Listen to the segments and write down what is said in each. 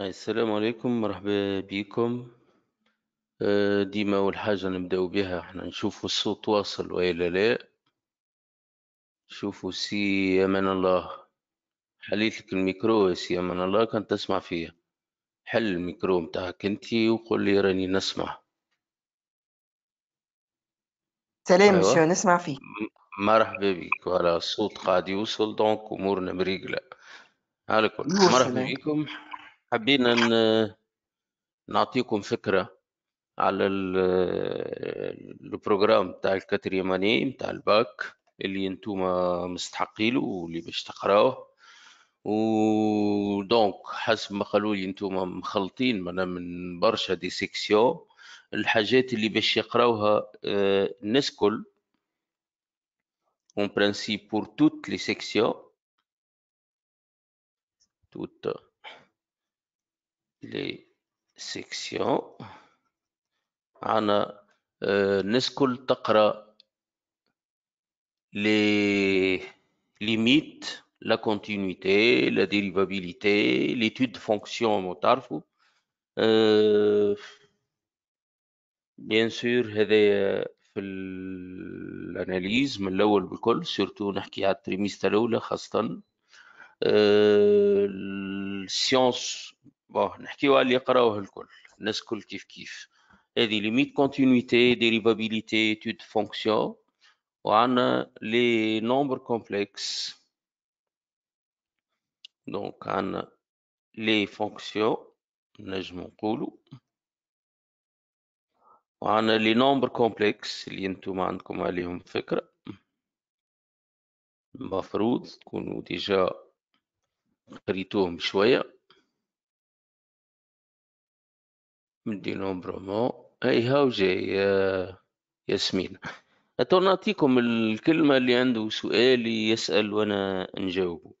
السلام عليكم مرحبا بكم آه، ديما أول حاجة نبداو بها احنا نشوفوا الصوت واصل وإلا لا شوفوا سي أمان الله حليت لك الميكرو يا سي أمان الله كان تسمع فيا حل الميكرو متاعك انت وقول لي راني نسمع سلام أيوة. شو نسمع فيك مرحبا بك وعلى الصوت قاعد يوصل دونك أمورنا مريقلة على كل مرحبا بكم حبينا نعطيكم فكرة على البروجرام بتاع الكاتريماني بتاع الباك اللي انتوما مستحقيله واللي باش تقراوه ودونك حسب ما قالوا لي انتوما مخلطين من برشا دي سيكسيون الحاجات اللي باش يقراوها آه، الناس كل اون برانسيب بور توت لي سيكسيو توت لي سيكسيون معنا الناس آه، كل تقرا les limites لا continuité la dérivabilité l'étude فونكسيون ما متعرفوا بيان سور هذا في الاناليز من الاول بالكل سورتو نحكي على التريميست الاولى خاصه السيونس آه، بون على اللي يقراوه الكل الناس الكل كيف كيف هذه ليميت كونتينيتي ديريفابيليتي تود فونكسيون وعندنا لي نومبر كومبلكس دونك عندنا لي فونكسيون نجم نقولو وعندنا لي نومبر كومبلكس اللي انتم عندكم عليهم فكره مفروض تكونوا ديجا قريتوهم شويه لهم برومو جاي يا ياسمين اتو نعطيكم الكلمة اللي عنده سؤال يسأل وأنا نجاوبه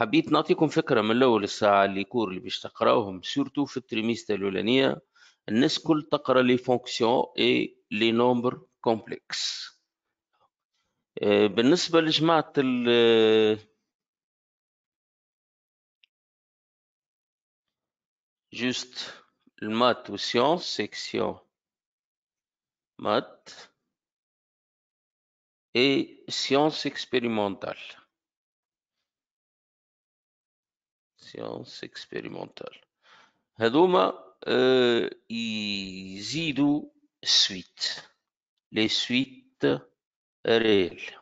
حبيت نعطيكم فكرة من الأول الساعة اللي كور اللي باش تقراوهم سورتو في التريميست الأولانية الناس كل تقرا لي فونكسيون اي لي نومبر كومبلكس بالنسبة لجماعة ال جوست آه، Math ou science section math et science expérimentale. Science expérimentale. Hadouma, euh, il zidou suite les suites réelles.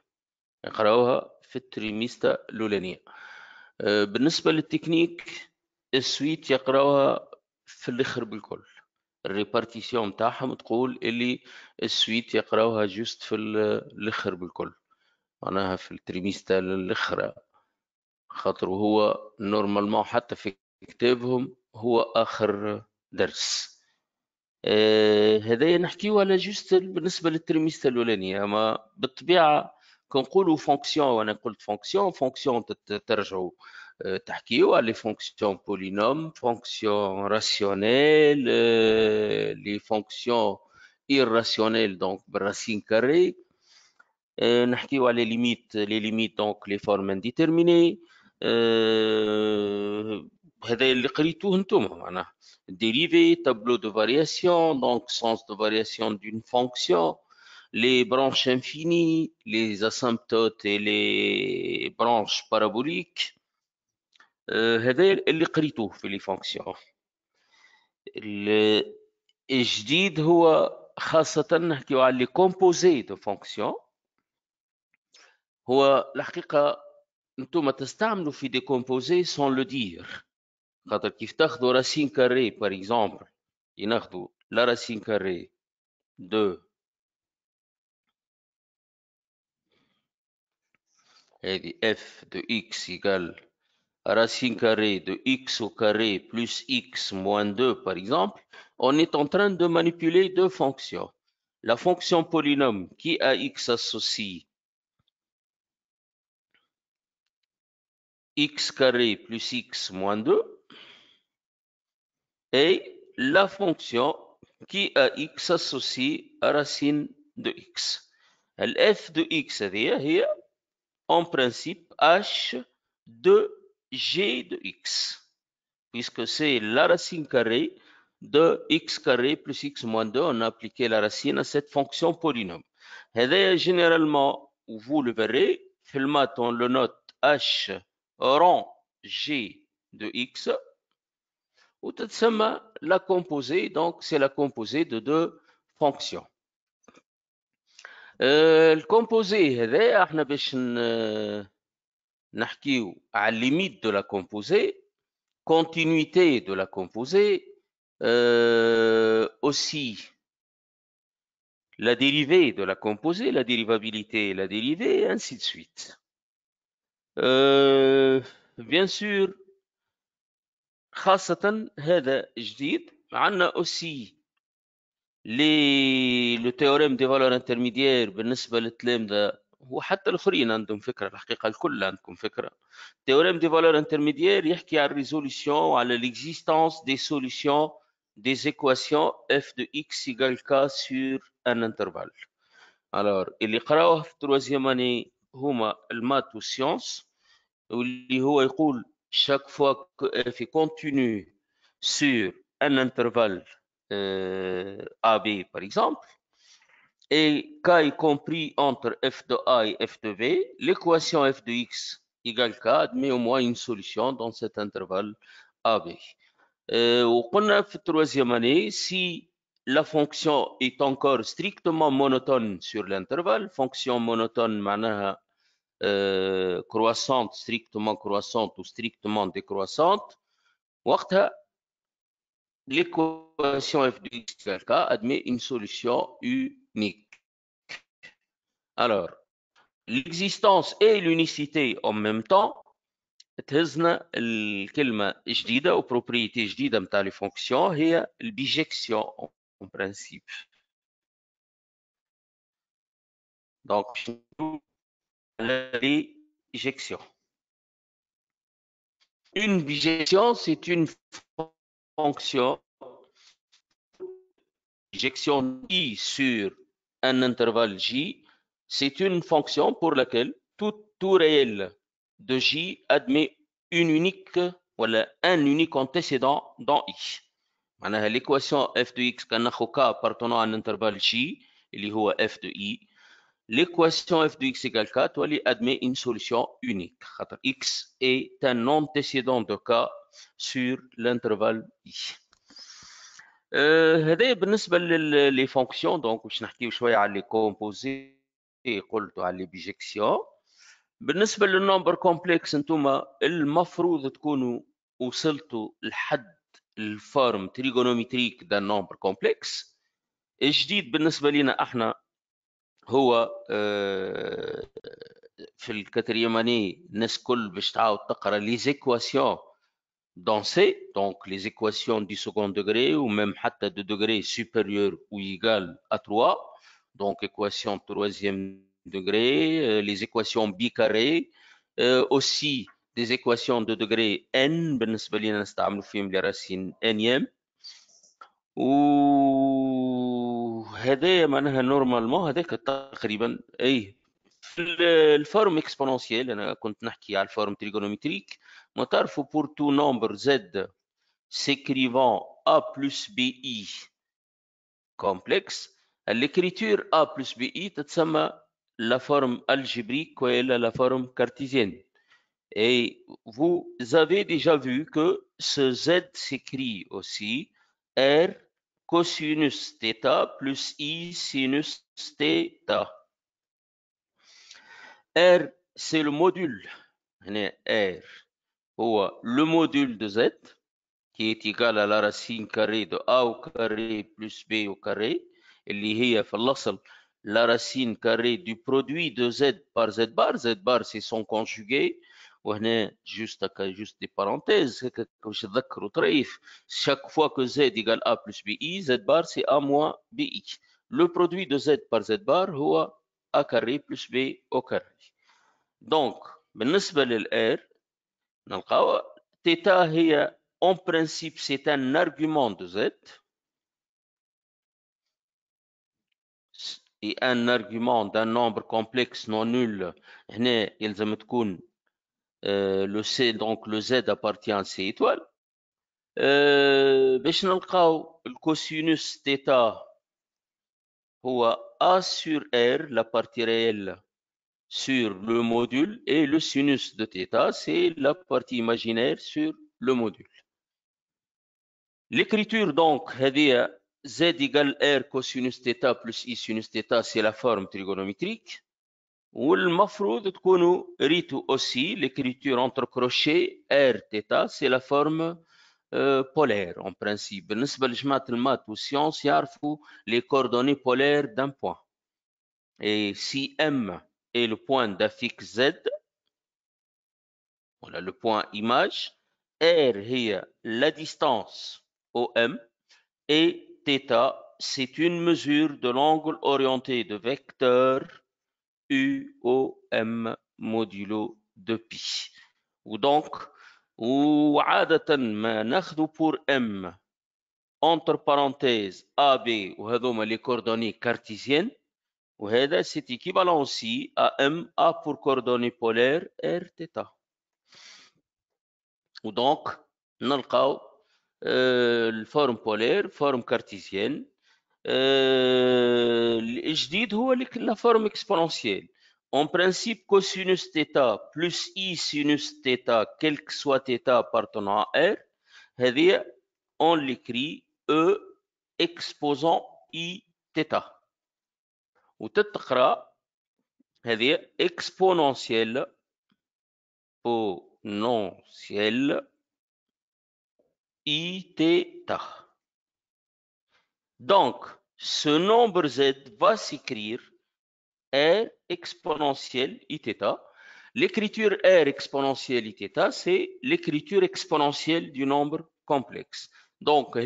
On y a un autre filmiste l'Olenia. Le technique. Suite, il في الاخر بالكل الريبارتيسيون تاعهم تقول اللي السويت يقراوها جوست في الاخر بالكل معناها في التريميستا الاخرى خاطر هو نورمالمون حتى في كتابهم هو اخر درس آه هذايا نحكيو على جوست بالنسبه للتريميستا الاولانيه اما بالطبيعه كنقولوا فونكسيون وانا قلت فونكسيون فونكسيون ترجعوا Euh, a les fonctions polynômes, fonctions rationnelles, euh, les fonctions irrationnelles, donc racines carrées. Euh, les limites, donc les formes indéterminées. Dérivée, tableau de variation, donc sens de variation d'une fonction, les branches infinies, les asymptotes et les branches paraboliques. آه، هذا اللي قريته في لي فونكسيون الجديد هو خاصة نحكيو على لي كومبوزي دو فونكسيون هو الحقيقة نتوما تستعملوا في دي كومبوزي سون لو دير خاطر كيف تاخذوا راسين كاري باغ اكزومبل يناخذوا لا راسين كاري دو هذه اف دو اكس يقال racine carrée de x au carré plus x moins 2, par exemple, on est en train de manipuler deux fonctions. La fonction polynôme qui a x associe x carré plus x moins 2 et la fonction qui a x associe à racine de x. Lf f de x, c'est-à-dire, en principe, h de g de x, puisque c'est la racine carrée de x carré plus x moins 2. On a appliqué la racine à cette fonction polynôme. Et généralement, vous le verrez, le on le note h rang g de x. Ou la composée, donc c'est la composée de deux fonctions. Euh, composé, c'est on euh, نحكيو limite de la composée, continuité de la composée euh, aussi la dérivée de la composée, la dérivabilité et la dérivée, ainsi de suite. Euh, bien sûr, خاصة hada, aussi le théorème des valeurs intermédiaires بالنسبة de le théorème des valeurs intermédiaires dit y a résolution à l'existence des solutions des équations f de x égale k sur un intervalle. Alors, il y a une troisième année de maths ou science où il y a une chaque fois que f est continu sur un intervalle euh، AB, par exemple et K est compris entre f de A et f de V, l'équation f de x égale K admet au moins une solution dans cet intervalle AB. Euh, au point de la troisième année, si la fonction est encore strictement monotone sur l'intervalle, fonction monotone euh, croissante, strictement croissante ou strictement décroissante, l'équation f de x égale K admet une solution U alors, l'existence et l'unicité en même temps تهزنا الكلمة جديدة أو بروبريتي جديدة متاع لي فونكسيون هي البيجيكسيون principe برانسيب دونك bijection. Une bijection, c'est une fonction bijection i sur un intervalle J, c'est une fonction pour laquelle tout, tout réel de J admet une unique, voilà, un unique antécédent dans I. L'équation f de x k appartenant à un intervalle J, il y f de i. L'équation f de x égale k, toi, admet une solution unique. x est un antécédent de k sur l'intervalle i. آه، هذا بالنسبه للي فونكسيون دونك باش نحكيو شويه على لي كومبوزي قلت على لي بيجيكسيون بالنسبه للنمبر كومبلكس انتوما المفروض تكونوا وصلتوا لحد الفورم تريغونومتريك دا نمبر كومبلكس الجديد بالنسبه لنا احنا هو آه، في اني الناس كل باش تعاود تقرا لي زيكواسيون dans C, donc les équations du second degré ou même hatta de degré supérieur ou égal à 3, donc équation troisième degré, euh, les équations bicarrées, euh, aussi des équations de degré n, les racines n et normalement, نورمالمون هذاك تقريبا اي forme euh, on pour tout nombre Z s'écrivant A plus BI complexe l'écriture A plus BI c'est la forme algébrique ou la forme cartésienne. Et vous avez déjà vu que ce Z s'écrit aussi R cosinus Theta plus I sinus Theta. R, c'est le module. R, le module de z qui est égal à la racine carrée de a au carré plus b au carré اللي la racine carrée du produit de z par z bar z bar c'est son conjugué On juste juste des parenthèses chaque fois que z égale a plus bi z bar c'est a moins bi le produit de z par z bar هو a carré plus b au carré donc بالنسبة R ah euh, en principe c'est un argument de z et un argument d'un nombre complexe non nul هنا euh, le c donc le z appartient à c étoile euh, le cosinus de a sur r la partie réelle sur le module et le sinus de θ, c'est la partie imaginaire sur le module. L'écriture donc, z égale r cosinus θ plus i sinus c'est la forme trigonométrique. le aussi l'écriture entre crochets r c'est la forme euh, polaire en principe. les coordonnées polaires d'un point. Et si m et le point d'affixe Z. Voilà le point image. R est la distance OM et θ, c'est une mesure de l'angle orienté de vecteur UOM modulo de Pi. Ou donc, ou ما ناخذ pour M entre parenthèses AB وهذوما les coordonnées cartésiennes c'est équivalent aussi à MA pour coordonnées polaires rθ. Er Ou donc, dans euh, le cas, euh, la forme polaire, forme cartésienne, je dis où la forme exponentielle? En principe, cosθ plus i sinθ, quel que soit θ appartenant à r, on l'écrit E exposant i وتتقرا هذه à non i theta. Donc, ce nombre z va s'écrire r exponentielle i L'écriture r exponentielle i c'est l'écriture exponentielle du nombre complexe. Donc,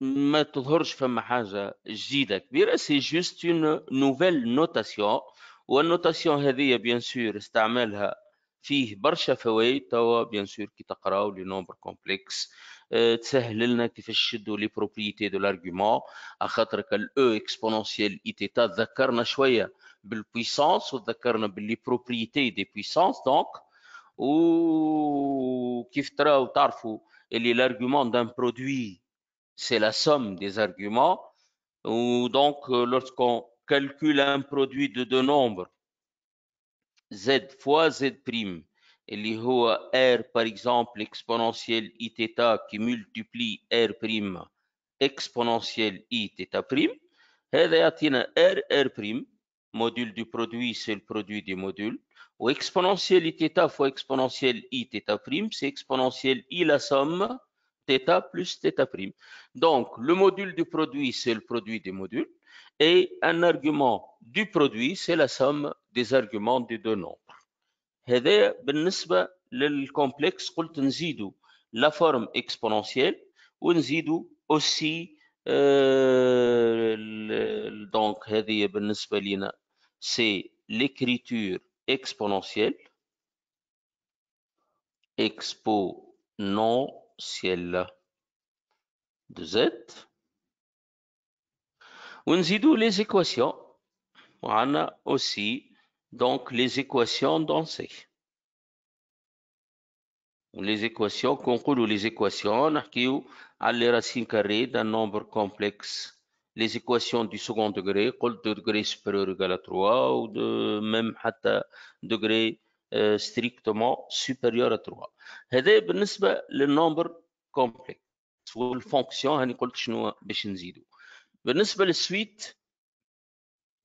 ما تظهرش فما حاجه جديده كبيره سي جوست اون نوفيل نوتاسيون والنوتاسيون هذه بيان سور استعمالها فيه برشا فوائد توا بيان سور كي تقراو لي نومبر كومبلكس آه، تسهل لنا كيفاش نشدو لي بروبريتي دو لارغيومون خاطر الاو اكسبونونسييل اي تيتا ذكرنا شويه بالبويسونس وتذكرنا باللي بروبريتي دي بويسونس دونك وكيف تراو تعرفوا اللي لارغيومون دان برودوي c'est la somme des arguments. Ou donc, euh, lorsqu'on calcule un produit de deux nombres, z fois z prime, et à r par exemple exponentielle i theta qui multiplie r prime exponentielle i theta prime y a r r prime module du produit c'est le produit du module ou exponentielle i fois exponentielle i theta prime c'est exponentielle i la somme Theta plus θ prime. Donc, le module du produit, c'est le produit des modules. Et un argument du produit, c'est la somme des arguments des deux nombres. Le بالنسبة للكومبلكس قلت forme exponentielle. Un نزيدو aussi. euh, donc هذه بالنسبة c'est l'écriture exponentielle non ciel de Z On les équations a aussi donc les équations dans C les équations ou les équations نحكيو على les racines carrées d'un nombre complexe les équations du second degré قلت de degré supérieur égal à 3 ou de même حتى degré euh, strictement supérieur à 3 هذا بالنسبه للنومبر كومبلكس والفونكسيون هاني قلت شنو باش نزيدو بالنسبه للسويت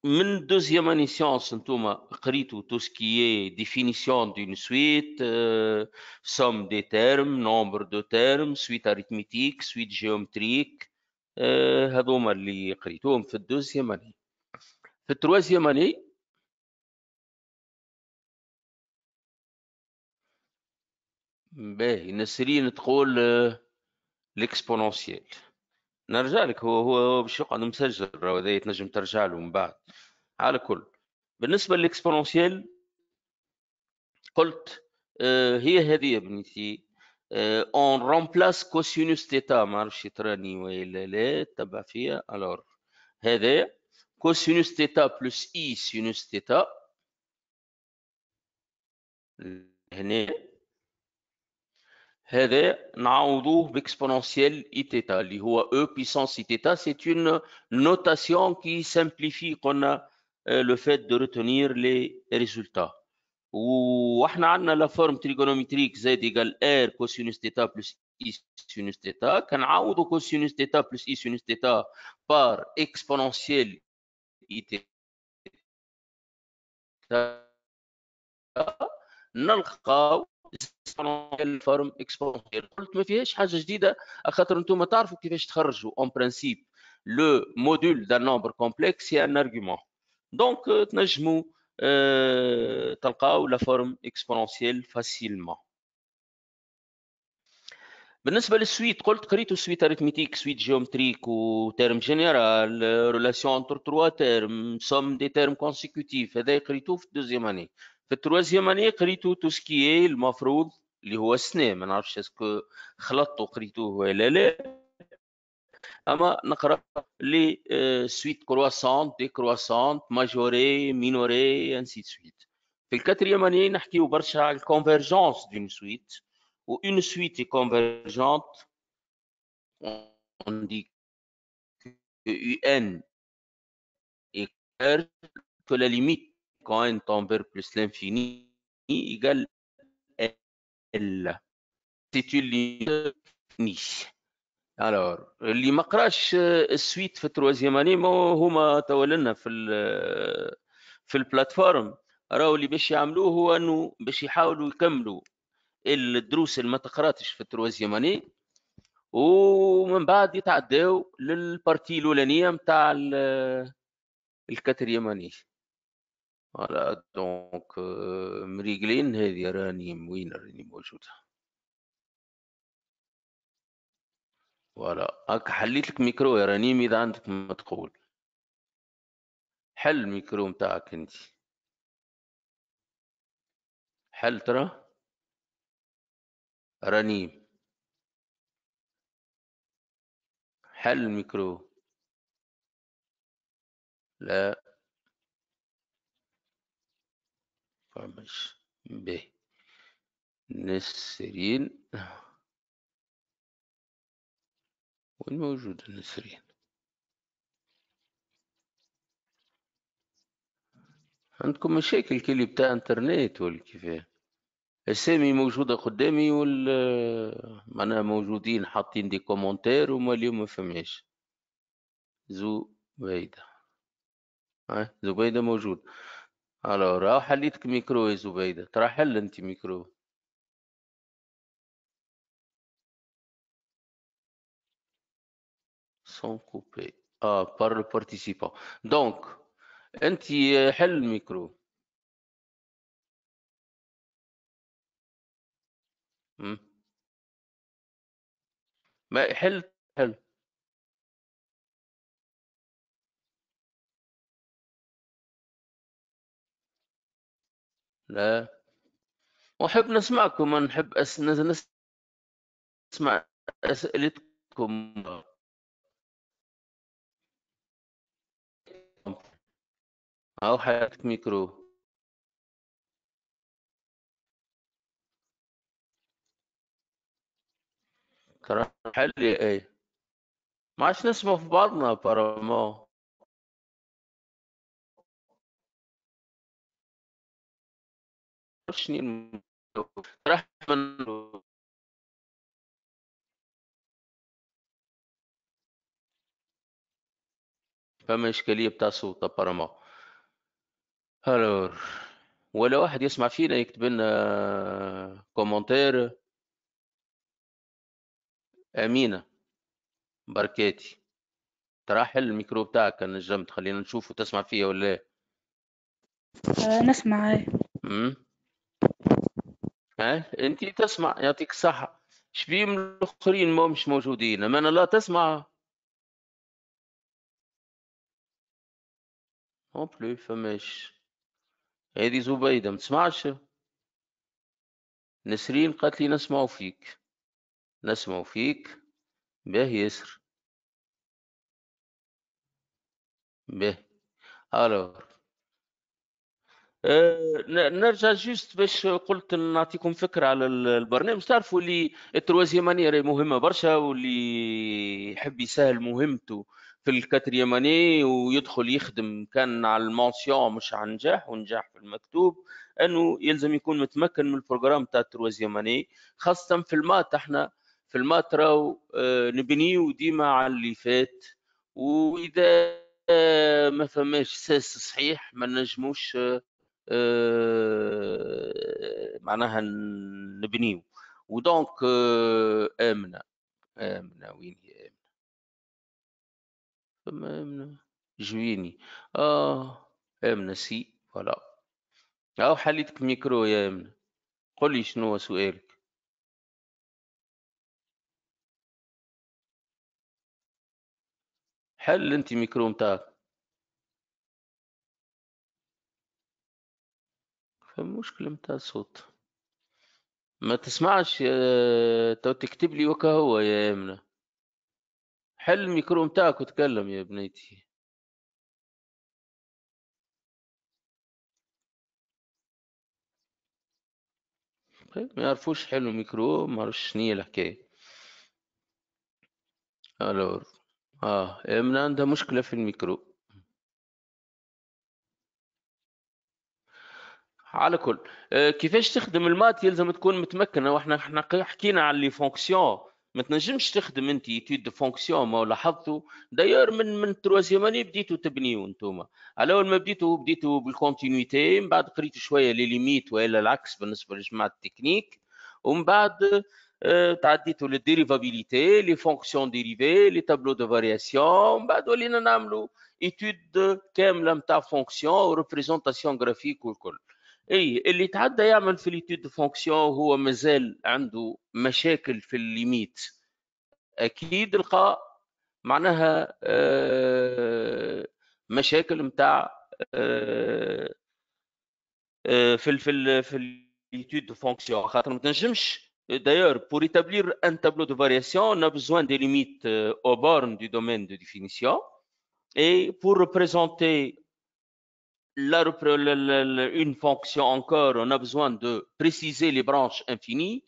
من دوزيام اني سيونس انتوما قريتو تو سكي ديفينيسيون دون سويت آه، سوم دي تيرم نومبر دو تيرم سويت اريتميتيك سويت جيومتريك هذوما آه، اللي قريتوهم في الدوزيام اني في التروازيام اني باهي نسرين تقول ليكسبونونسيال آه، نرجع لك هو هو باش يقعد مسجل هذا تنجم ترجع له من بعد على كل بالنسبه ليكسبونونسيال قلت آه، هي هذه بنتي اون رومبلاس كوسينوس تيتا ما عرفش تراني ولا لا تبع فيا الور هذا كوسينوس تيتا بلس اي سينوس تيتا هنا hélas nous avons exponentielle itéta l'ihwa e puissance itéta c'est une notation qui simplifie qu'on a euh, le fait de retenir les résultats où après nous avons la forme trigonométrique z égale r cosinus itéta plus i sinus itéta quand nous avons cosinus itéta plus i sinus itéta par exponentielle itéta nous allons فارم اكسبون قلت ما فيهاش حاجه جديده خاطر انتم تعرفوا كيفاش تخرجوا اون برانسيب لو مودول دان نومبر كومبلكس هي ان ارغيومون دونك تنجموا euh, تلقاو لا فورم اكسبونونسييل فاسيلمون بالنسبه للسويت قلت قريتو سويت اريتميتيك سويت جيومتريك وتيرم جينيرال ريلاسيون انتر تروا تيرم سوم دي تيرم كونسيكوتيف هذا قريتو في الدوزيام اني Dans la troisième année, je vais vous tout ce qui est le mafrouz, qui est le sné, mais je ne sais pas si c'est avez compris ce que je vais vous dire. On va parler des suites croissantes, décroissantes, majorées, minorées, et ainsi de suite. Dans la quatrième année, on va parler beaucoup la convergence d'une suite. Une suite est convergente, on dit que l'UN est la limite. كوين on بلس لانفيني l'infini égale سيتي اللي نيش ligne اللي ما قراش السويت في التروازيام اني هما توا لنا في في البلاتفورم راهو اللي باش يعملوه هو انه باش يحاولوا يكملوا الدروس اللي ما تقراتش في التروازيام اني ومن بعد يتعداو للبارتي الاولانيه نتاع الكاتريام اني فوالا دونك مريقلين هذه راني وين راني موجودة فوالا هاك حليت لك ميكرو يا رانيم إذا عندك ما تقول حل الميكرو نتاعك أنت حل ترى رانيم حل الميكرو لا ماشي ب نسرين وين موجود النسرين عندكم مشاكل كلي بتاع انترنت ولا كيفاه السامي موجودة قدامي وال معناها موجودين حاطين دي كومنتير وما اليوم ما فماش زبيدة زبيدة موجود الو راه حليتك ميكرو يا زبيدة ترى حل انت ميكرو سون كوبي اه بار لو بارتيسيبون دونك انت حل الميكرو ما حل حل لا وحب نسمعكم نحب أس... نسمع أسئلتكم أو حياتك ميكرو ترى حلي اي ما عادش نسمع في بعضنا برامو شنو راح فما إشكالية بتاع صوت أبارامون ألور ولا واحد يسمع فينا يكتب لنا كومنتير أمينة بركاتي تراحل الميكرو بتاعك نجمت خلينا نشوف وتسمع فيا ولا لا آه، نسمع ها انت تسمع يعطيك الصحه شبيهم الاخرين ما مش موجودين امانه انا لا تسمع اون بلو فماش هذه زبيده ما تسمعش نسرين قالت لي نسمع فيك نسمع فيك باه ياسر باه الور أه، نرجع جوست باش قلت نعطيكم فكره على البرنامج تعرفوا اللي التروازيمانية راهي مهمه برشا واللي يحب يسهل مهمته في الكاتريماني ويدخل يخدم كان على المونسيون مش على النجاح ونجاح في المكتوب انه يلزم يكون متمكن من البروجرام تاع التروازيماني خاصه في المات احنا في المات راهو أه، نبنيو ديما على اللي فات واذا أه، ما فماش ساس صحيح ما نجموش آه، معناها نبنيو ودونك آه، امنه امنه وين هي امنه فما امنه جويني اه امنه سي فوالا او آه، حليتك ميكرو يا امنه قولي شنو هو سؤالك حل انت ميكرو متاعك المشكلة متاع الصوت ما تسمعش يا- آه، تو تكتب لي وكا هو يا آمنة حل الميكرو متاعك وتكلم يا بنيتي طيب، ما يعرفوش حلو الميكرو ما عرفش شنية الحكاية الور اه آمنة عندها مشكلة في الميكرو على كل آه، كيفاش تخدم المات يلزم تكون متمكنه واحنا احنا حكينا على لي فونكسيون ما تنجمش تخدم انت ايتود فونكسيون ما لاحظتوا داير من من تروازيام اني بديتو تبنيو انتم على اول ما بديتو بديتو بالكونتينيتي من بعد قريتو شويه لي ليميت والا العكس بالنسبه لجماعه التكنيك ومن بعد آه، تعديتوا للديريفابيليتي لي فونكسيون ديريفي لي تابلو دو فارياسيون من بعد ولينا نعملوا ايتود كامله نتاع فونكسيون وريبريزونتاسيون جرافيك والكل اي اللي تعدى يعمل في دو فونكسيون هو مازال عنده مشاكل في الليميت اكيد لقى معناها آه، مشاكل نتاع آه، آه، في الـ في الـ في ليتود دو فونكسيون خاطر ما تنجمش دايور بور ايتابلير ان تابلو دو فارياسيون نا بزوان دي ليميت او بورن دو دومين دو de définition et pour la, une fonction encore, on a besoin de préciser les branches infinies,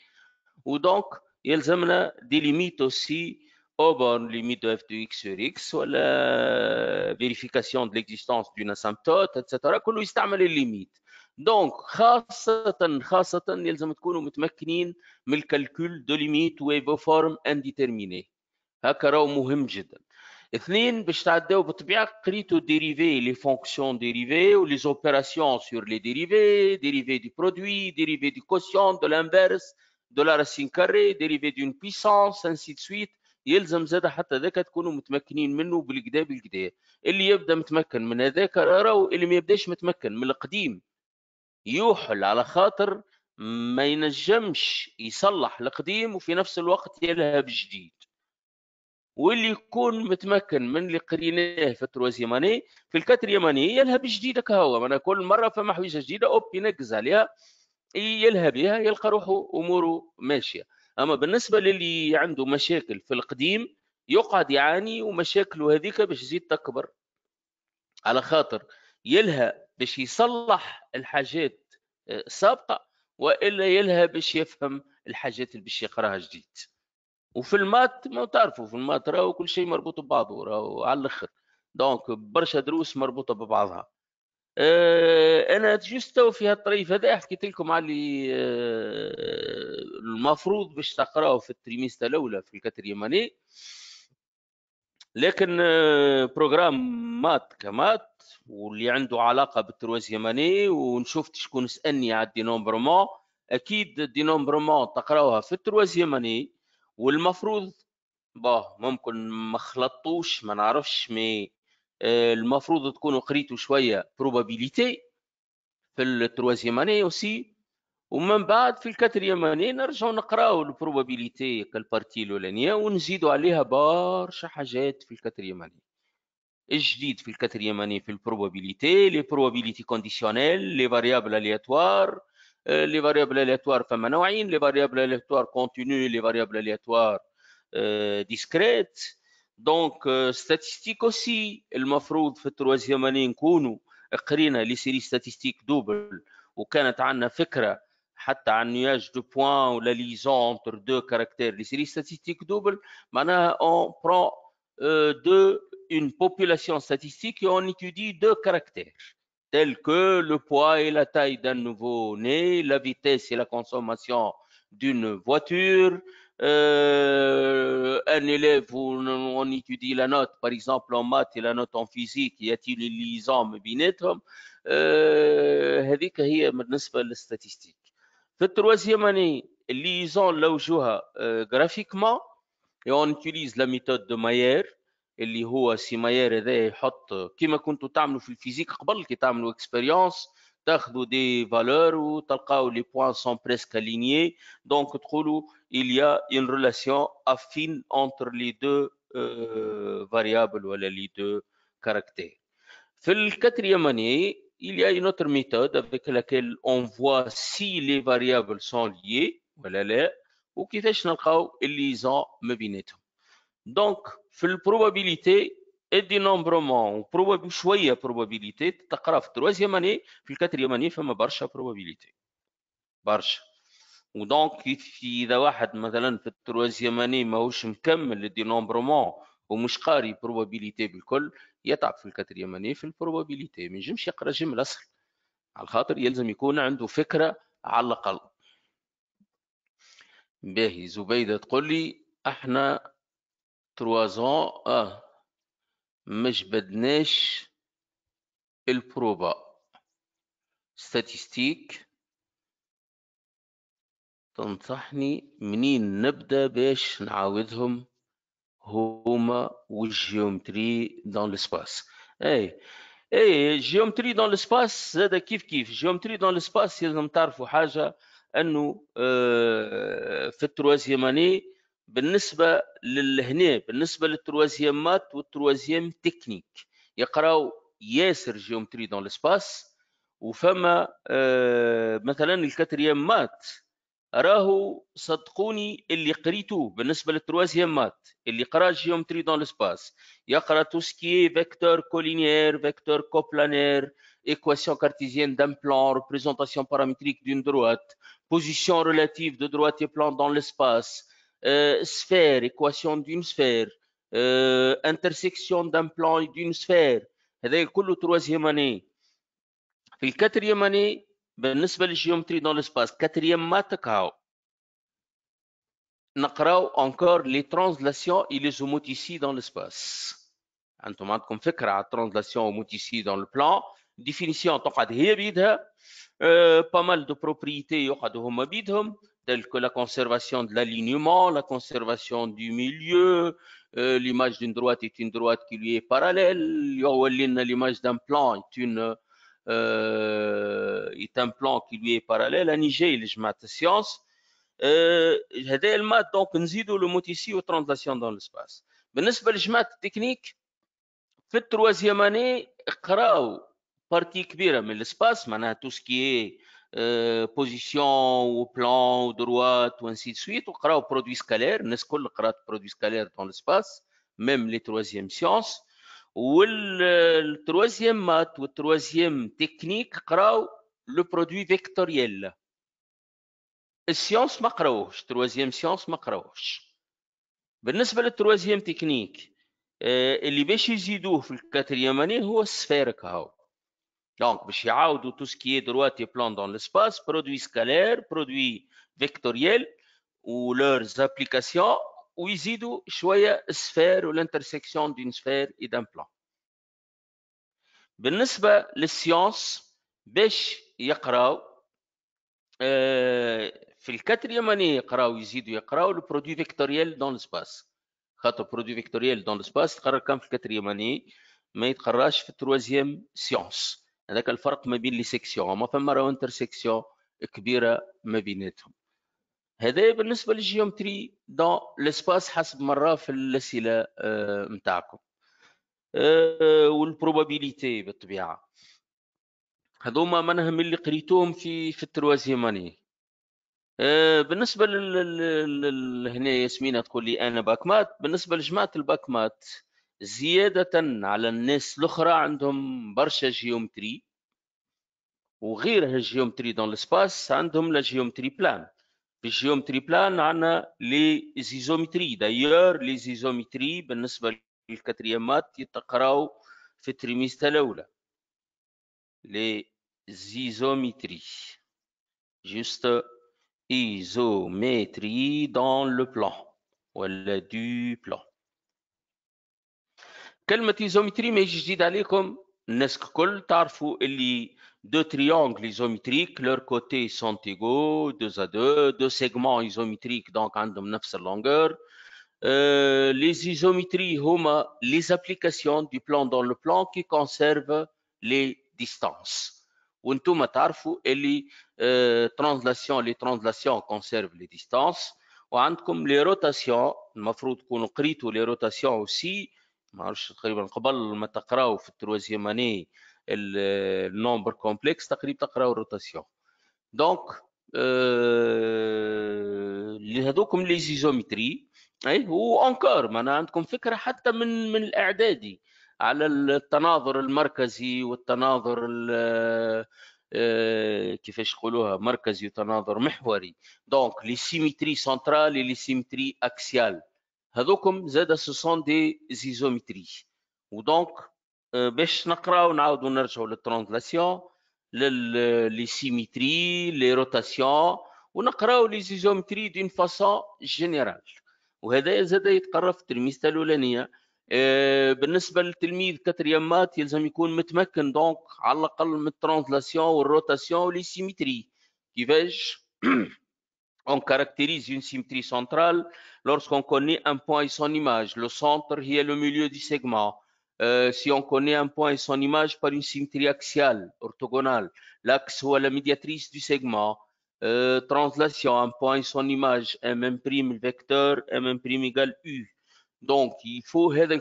ou donc, il y a des limites aussi, aux oh, bon, limite de f de x sur x, la vérification de l'existence d'une asymptote, etc. a les limites. Donc, خاصة خاصة يلزم faire calcul limites formes indéterminées. اثنين باش تعداو بالطبيعه قريتو ديريفي لي فونكسيون ديريفي ولي زوبيراسيون سور لي ديريفي ديريفي دي برودوي ديريفي دي كوسيون دو لانفيرس دو لا راسين كاري ديريفي دون بيسونس انسي دو سويت يلزم زاد حتى ذاك تكونوا متمكنين منه بالكدا بالكدا اللي يبدا متمكن من هذاك راهو اللي ما يبداش متمكن من القديم يوحل على خاطر ما ينجمش يصلح القديم وفي نفس الوقت يلهب جديد واللي يكون متمكن من اللي قريناه في التروازيام اني في الكاتريام اني يلهى بجديد كهو معناها كل مره فما حويجه جديده اوب ينقز عليها يلهى بها يلقى روحه اموره ماشيه اما بالنسبه للي عنده مشاكل في القديم يقعد يعاني ومشاكله هذيك باش تزيد تكبر على خاطر يلهى باش يصلح الحاجات آه، السابقه والا يلهى باش يفهم الحاجات اللي باش يقراها جديد وفي المات ما تعرفوا في المات راهو كل شيء مربوط ببعضه راهو على الاخر دونك برشا دروس مربوطه ببعضها أه انا جست في هالطريف هذا حكيت لكم على اللي أه المفروض باش تقراوه في التريميست الاولى في الكاتريماني لكن أه بروجرام مات كمات واللي عنده علاقه بالتروازيماني ونشوفت شكون سالني على الدينومبرمون اكيد الدينومبرمون تقراوها في التروازيماني والمفروض باه ممكن ما خلطتوش ما نعرفش مي آه، المفروض تكونوا قريتوا شويه بروبابيليتي في التروازيام اني اوسي ومن بعد في الكاتريام اني نرجعوا نقراو البروبابيليتي كالبارتي الاولانيه ونزيدوا عليها بارشا حاجات في الكاتريام اني الجديد في الكاتريام اني في البروبابيليتي لي بروبابيليتي كونديسيونيل لي فاريابل الياتوار Euh, les variables aléatoires continuent, les variables aléatoires euh, discrètes. Donc, euh, statistiques aussi, il m'a fallu que nous créions les séries statistiques doubles on avait une idée, un nuage de points ou la liaison entre deux caractères, les séries statistiques doubles. Maintenant, on prend une population statistique et on étudie deux caractères tels que le poids et la taille d'un nouveau-né, la vitesse et la consommation d'une voiture. Euh, un élève, où on étudie la note, par exemple en maths et la note en physique, y a-t-il لزام بيناتهم؟ euh, هذيك هي troisième euh, graphiquement et on utilise la méthode de Mayer. اللي هو سيماير هذا يحط تعملوا في قبل il y a une relation affine entre les deux euh, variables ولا les deux caractères في quatrième année il y a une autre méthode avec laquelle on voit si les variables sont liées ولا لا وكيفاش نلقاو في البروبابيليتي ادي نومبرومون وبروباب شويه بروبابيليتي تقرا في التروازيام اني في الكاتريام اني فما برشا بروبابيليتي برشا ودونك اذا واحد مثلا في التروازيام اني ماهوش مكمل نومبرومون ومش قاري بروبابيليتي بالكل يتعب في الكاتريام اني في البروبابيليتي ما ينجمش يقرا جمل اصل على خاطر يلزم يكون عنده فكره على الاقل باهي زبيده تقول لي احنا تروازون اه مش بدناش البروبا ستاتستيك تنصحني منين نبدا باش نعاودهم هما والجيومتري دون لسباس اي اي جيومتري دون لسباس هذا كيف كيف جيومتري دون لسباس لازم تعرفوا حاجه انه آه، في التروازيام اني بالنسبه للهنا بالنسبه للتروازيام مات والتروازيام تكنيك يقراو ياسر جيومتري دون لسباس وفما آه مثلا الكاتريام مات راهو صدقوني اللي قريتوه بالنسبه للتروازيام مات اللي قرا جيومتري دون لسباس يقرا توسكي فيكتور كولينير فيكتور كوبلانير ايكواسيون كارتيزيان دان بلان ريبريزونتاسيون بارامتريك دون دروات بوزيسيون ريلاتيف دو دروات بلان دون لسباس آه Euh, sphère, équation d'une sphère, euh, intersection d'un plan et d'une sphère. C'est la le troisième année. Dans la quatrième année, ben, la géométrie dans l'espace, quatrième maths, nous encore les translations et les homoticies dans l'espace. En tout cas, comme fait la translation homoticie dans le plan, définition, tu euh, as pas mal de propriétés, tu as telles que la conservation de l'alignement, la conservation du milieu, euh, l'image d'une droite est une droite qui lui est parallèle, l'image d'un plan est une euh, un plan qui lui est parallèle, à Niger, les maths sciences, j'ai euh, le maths, donc nous le mot ici, la translation dans l'espace. Mais les maths techniques, la troisième année, partie partie de l'espace, maintenant tout ce qui est euh, position au plan ou droite ou ainsi de suite. On au produit scalaire. N'est-ce que le produit scalaire dans l'espace, même les troisièmes sciences. Ou le, troisième mat ou troisième technique, le produit vectoriel. Science macro, troisième science macro. بالنسبة للتروازيام تكنيك اللي باش يزيدوه في sphère. Donc, tout ce qui est droit et plan dans l'espace, produits scalaires, produits vectoriels ou leurs applications, ou ils choisissent une sphère ou l'intersection d'une sphère et d'un plan. Dans les sciences, euh, les quatrième année, ils étudient le produit vectoriel dans l'espace. Quand le produit vectoriel dans l'espace, ils étudient le quatrième année, mais il ils étudient la troisième science. هذاك الفرق ما بين لي سيكسيون ما فما راهو انترسيكسيون كبيره ما بيناتهم هذا بالنسبه للجيومتري دون لسباس حسب مره في الاسئله نتاعكم آه، آه، والبروبابيليتي بالطبيعه هذوما منهم اللي قريتوهم في في التروازيام اني آه، بالنسبه لل هنا ياسمينه تقول لي انا باك بالنسبه لجماعه الباك مات زيادة على الناس الأخرى عندهم برشا جيومتري وغير الجيومتري دون لسباس عندهم لا جيومتري بلان في الجيومتري بلان عندنا لي زيزومتري دايور لي زيزومتري بالنسبة للكاتريامات يتقراو في التريميستا الأولى لي زيزومتري جوست ايزومتري دون لو بلان ولا دو بلان Quelle mais l'isométrie dis d'aller comme neskol tarfu deux triangles isométriques, leurs côtés sont égaux deux à deux, deux segments isométriques donc un de même longueur. Les isométries, sont les applications du plan dans le plan qui conservent les distances. les translations conservent les distances. comme les rotations, ma frute les rotations aussi. ما اعرفش تقريبا قبل ما تقراو في التروازيام اني النومبر كومبلكس تقريبا تقراو الروتاسيون دونك اللي هذوكم لي زيزومتري اي وانكار معناها عندكم فكره حتى من من الاعدادي على التناظر المركزي والتناظر آه، آه، كيفاش يقولوها مركزي وتناظر محوري دونك لي سيمتري سنترال لي سيمتري اكسيال هذوكم زاد سوسون دي زيزومتري ودونك باش نقرا ونعاود نرجعوا للترانزلاسيون لي سيميتري لي روتاسيون ونقراو لي زيزومتري دون فاسون جينيرال وهذا زاد يتقرا في الترميزه الاولانيه آه، بالنسبه للتلميذ كاتريامات يلزم يكون متمكن دونك على الاقل من الترانزلاسيون والروتاسيون ولي سيميتري كيفاش on caractérise une symétrie centrale lorsqu'on connaît un point et son image. Le centre est le milieu du segment. Euh, si on connaît un point et son image par une symétrie axiale, orthogonale, l'axe ou la médiatrice du segment. Euh, translation, un point et son image, M' le vecteur, M' égale U. دونك il هذا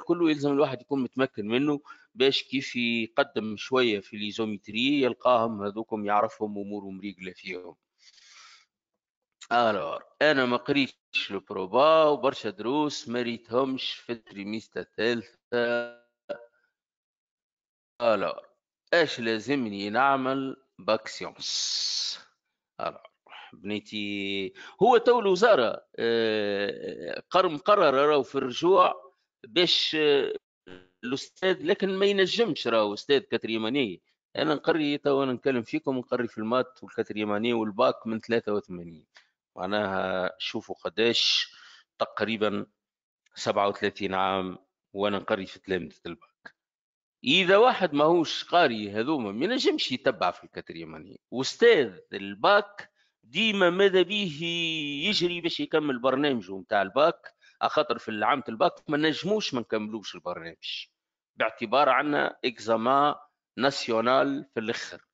الور انا ما قريتش البروبا وبرشا دروس ما ريتهمش في التريميستا الثالثه الور اش لازمني نعمل باك سيونس بنيتي هو تو الوزاره آه، مقرر راهو في الرجوع باش آه، الاستاذ لكن ما ينجمش راهو استاذ كاتريماني انا نقري تو انا نكلم فيكم نقري في المات والكاتريماني والباك من 83 معناها شوفوا قداش تقريبا 37 عام وانا نقري في تلامذة الباك اذا واحد ماهوش قاري هذوما ما ينجمش يتبع في الكاتريماني استاذ الباك ديما ماذا به يجري باش يكمل برنامجه نتاع الباك خاطر في العام الباك ما نجموش ما نكملوش البرنامج باعتبار عندنا اكزاما ناسيونال في الاخر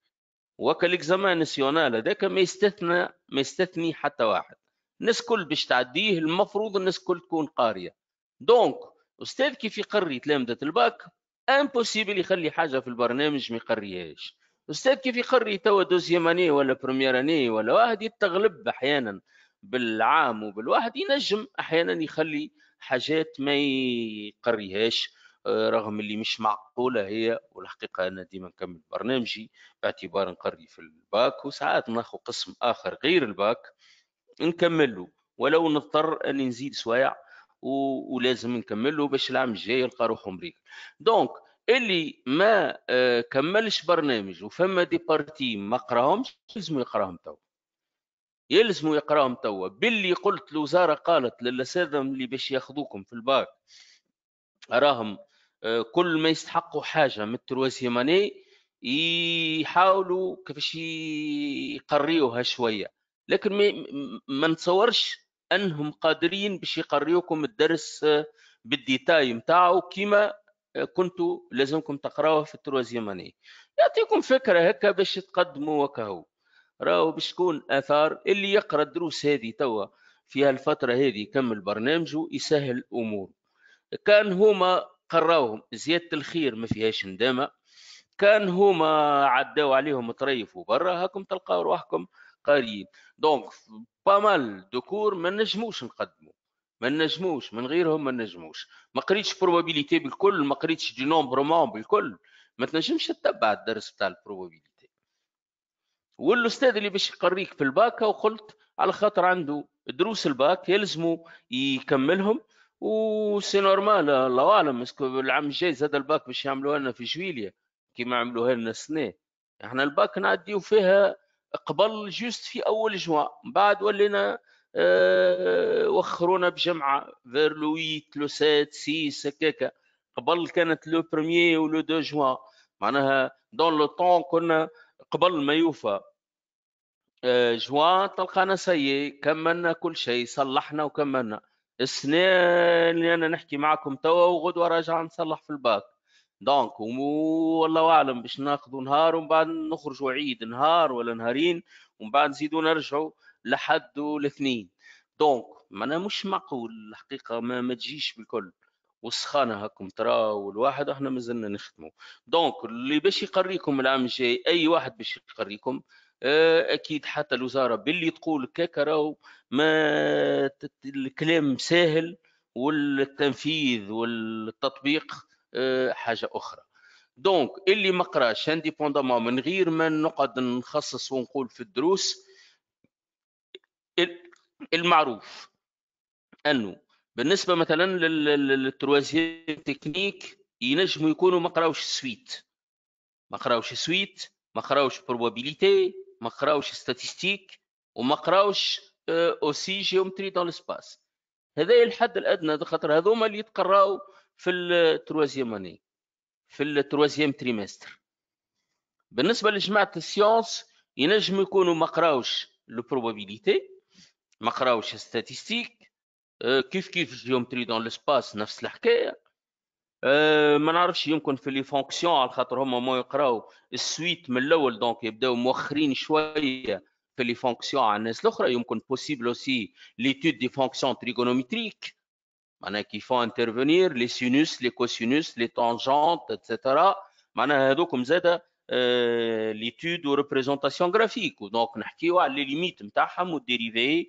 وكالكزامان ناسيونال هذاك ما يستثنى ما يستثني حتى واحد الناس كل باش تعديه المفروض الناس كل تكون قاريه دونك استاذ كيف يقري تلامذه الباك امبوسيبل يخلي حاجه في البرنامج ما يقريهاش استاذ كيف يقري توا دوزيام اني ولا بريمير اني ولا واحد يتغلب احيانا بالعام وبالواحد ينجم احيانا يخلي حاجات ما يقريهاش آه، رغم اللي مش معقوله هي والحقيقه انا ديما نكمل برنامجي باعتبار نقري في الباك وساعات ناخذ قسم اخر غير الباك نكمله ولو نضطر اني نزيد سوايع ولازم نكمله باش العام الجاي يلقى روحه مريكل دونك اللي ما آه، كملش برنامج وفما دي بارتي ما قراهمش لازم يقراهم تو يلزموا يقراهم توا باللي قلت الوزاره قالت للاساتذه اللي باش ياخذوكم في الباك راهم آه، كل ما يستحقوا حاجه من التروازي ماني يحاولوا كيفاش يقريوها شويه لكن ما نتصورش انهم قادرين باش يقريوكم الدرس آه، بالديتاي نتاعو كيما آه، كنتوا لازمكم تقراوه في التروازيماني يعطيكم فكره هكا باش تقدموا وكهو راهو باش تكون اثار اللي يقرا الدروس هذه توا في هالفتره هذه يكمل برنامجه يسهل اموره كان هما قراوهم زياده الخير ما فيهاش ندامه كان هما عداو عليهم تريفوا برا هاكم تلقاو روحكم قاريين دونك بامال دكور ما نجموش نقدموا ما نجموش من غيرهم ما نجموش ما قريتش بروبابيليتي بالكل ما قريتش دي نومبرومون بالكل ما تنجمش تتبع الدرس بتاع البروبابيليتي والاستاذ اللي باش يقريك في الباك وقلت على خاطر عنده دروس الباك يلزمه يكملهم وسي نورمال الله اعلم العام الجاي زاد الباك باش يعملوا لنا في جويليا كيما عملوا لنا السنه احنا الباك نعديو فيها قبل جوست في اول جوان بعد ولينا أه وخرونا بجمعه فير لو 8 لو 7 6 هكاكا قبل كانت لو بروميي ولو دو جوان معناها دون لو طون كنا قبل ما يوفى أه جوان تلقانا سيي كملنا كل شيء صلحنا وكملنا السنه اللي انا نحكي معكم توا وغدوه راجع نصلح في الباك دونك والله اعلم باش ناخذوا نهار ومن بعد نخرجوا عيد نهار ولا نهارين ومن بعد نزيدوا نرجعوا لحد الاثنين دونك معناها مش معقول الحقيقه ما, ما تجيش بالكل والسخانه هاكم ترى والواحد احنا مازلنا نخدموا دونك اللي باش يقريكم العام الجاي اي واحد باش يقريكم آه، اكيد حتى الوزاره باللي تقول كاكا راهو ما الكلام ساهل والتنفيذ والتطبيق آه، حاجه اخرى دونك اللي ما قراش انديبوندامون من غير ما نقعد نخصص ونقول في الدروس المعروف انه بالنسبه مثلا للتروازيام تكنيك ينجموا يكونوا ما قراوش سويت ما قراوش سويت ما قراوش بروبابيليتي ما قراوش ستاتستيك وما قراوش آه، اوسي جيومتري دون لسباس هذا الحد الادنى خاطر هذوما اللي يتقراو في التروازيام اني في التروازيام تريمستر بالنسبه لجماعه السيونس ينجم يكونوا ما قراوش بروبابيليتي ما قراوش ستاتستيك آه، كيف كيف جيومتري دون لسباس نفس الحكايه Euh, ما نعرفش يمكن في لي فونكسيون على خاطر هما ما يقراو السويت من الاول دونك يبداو مؤخرين شويه في لي فونكسيون على الناس الاخرى يمكن بوسيبل اوسي ليتود دي فونكسيون تريغونومتريك معناها كي فون انترفينير لي سينوس لي كوسينوس لي تانجونت اتسيتيرا معناها هذوكم زاد ليتود وريبريزونتاسيون جرافيك دونك نحكيو على لي ليميت نتاعهم والديريفي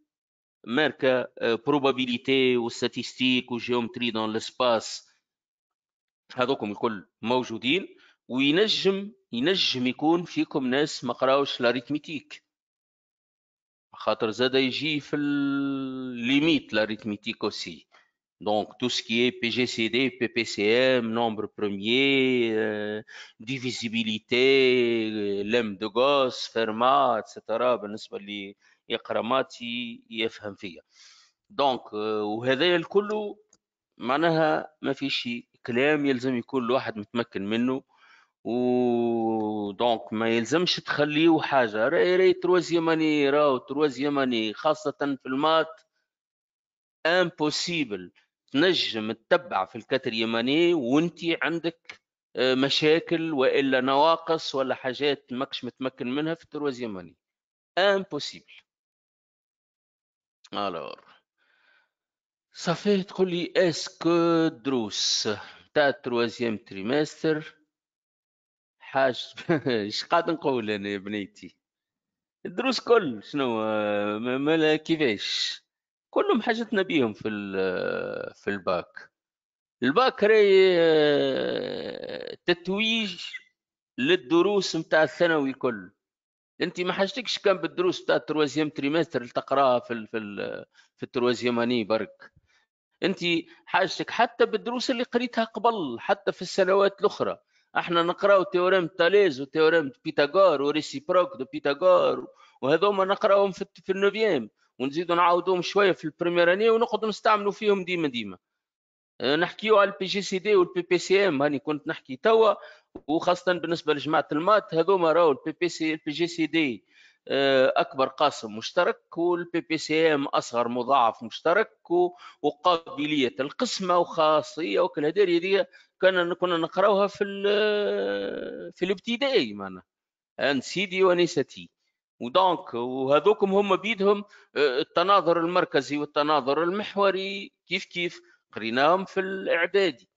ماركه بروبابيليتي وستاتستيك وجيومتري دون لسباس هذوكم الكل موجودين وينجم ينجم يكون فيكم ناس ما قراوش لاريتميتيك خاطر زاد يجي في الليميت لاريتميتيك اوسي دونك تو بي جي سي دي بي بي سي ام نومبر nombre ديفيزيبيليتي لام دو غوس فيرما Gauss, بالنسبه لي يقرا ماتي يفهم فيا دونك آه، وهذا الكل معناها ما فيش كلام يلزم يكون الواحد متمكن منه و دونك ما يلزمش تخليه حاجه راي راي تروزيام اني راهو تروزيام اني خاصه في المات امبوسيبل تنجم تتبع في الكاتريام اني وانت عندك آه، مشاكل والا نواقص ولا حاجات ماكش متمكن منها في التروازيام اني امبوسيبل Alors, ça تقولي اسكو دروس تاع التروازيام تريمستر حاج اش قاعد نقول انا يا بنيتي الدروس كل شنو مالا كيفاش كلهم حاجتنا بيهم في في الباك الباك راهي تتويج للدروس نتاع الثانوي كله انت ما حاجتكش كان بالدروس تاع التروازيام تريمستر تقراها في ال في ال في التروازيام اني برك انت حاجتك حتى بالدروس اللي قريتها قبل حتى في السنوات الاخرى احنا نقراو تيوريم تاليز وتيوريم بيتاغور وريسيبروك دو بيتاغور وهذوما نقراهم في, في النوفيام ونزيدو نعاودوهم شويه في اني ونقعدو نستعملو فيهم ديما ديما أه، نحكيو على البي جي سي دي والبي بي سي ام هاني كنت نحكي توا وخاصه بالنسبه لجماعه المات هذوما راهو البي بي سي البي جي سي دي اكبر قاسم مشترك والبي بي سي ام اصغر مضاعف مشترك وقابليه القسمه وخاصيه وكل هذه هذه كنا كنا نقراوها في آه، في الابتدائي معنا ان سيدي وانستي ودونك وهذوكم هم بيدهم آه، التناظر المركزي والتناظر المحوري كيف كيف قريناهم في الاعدادي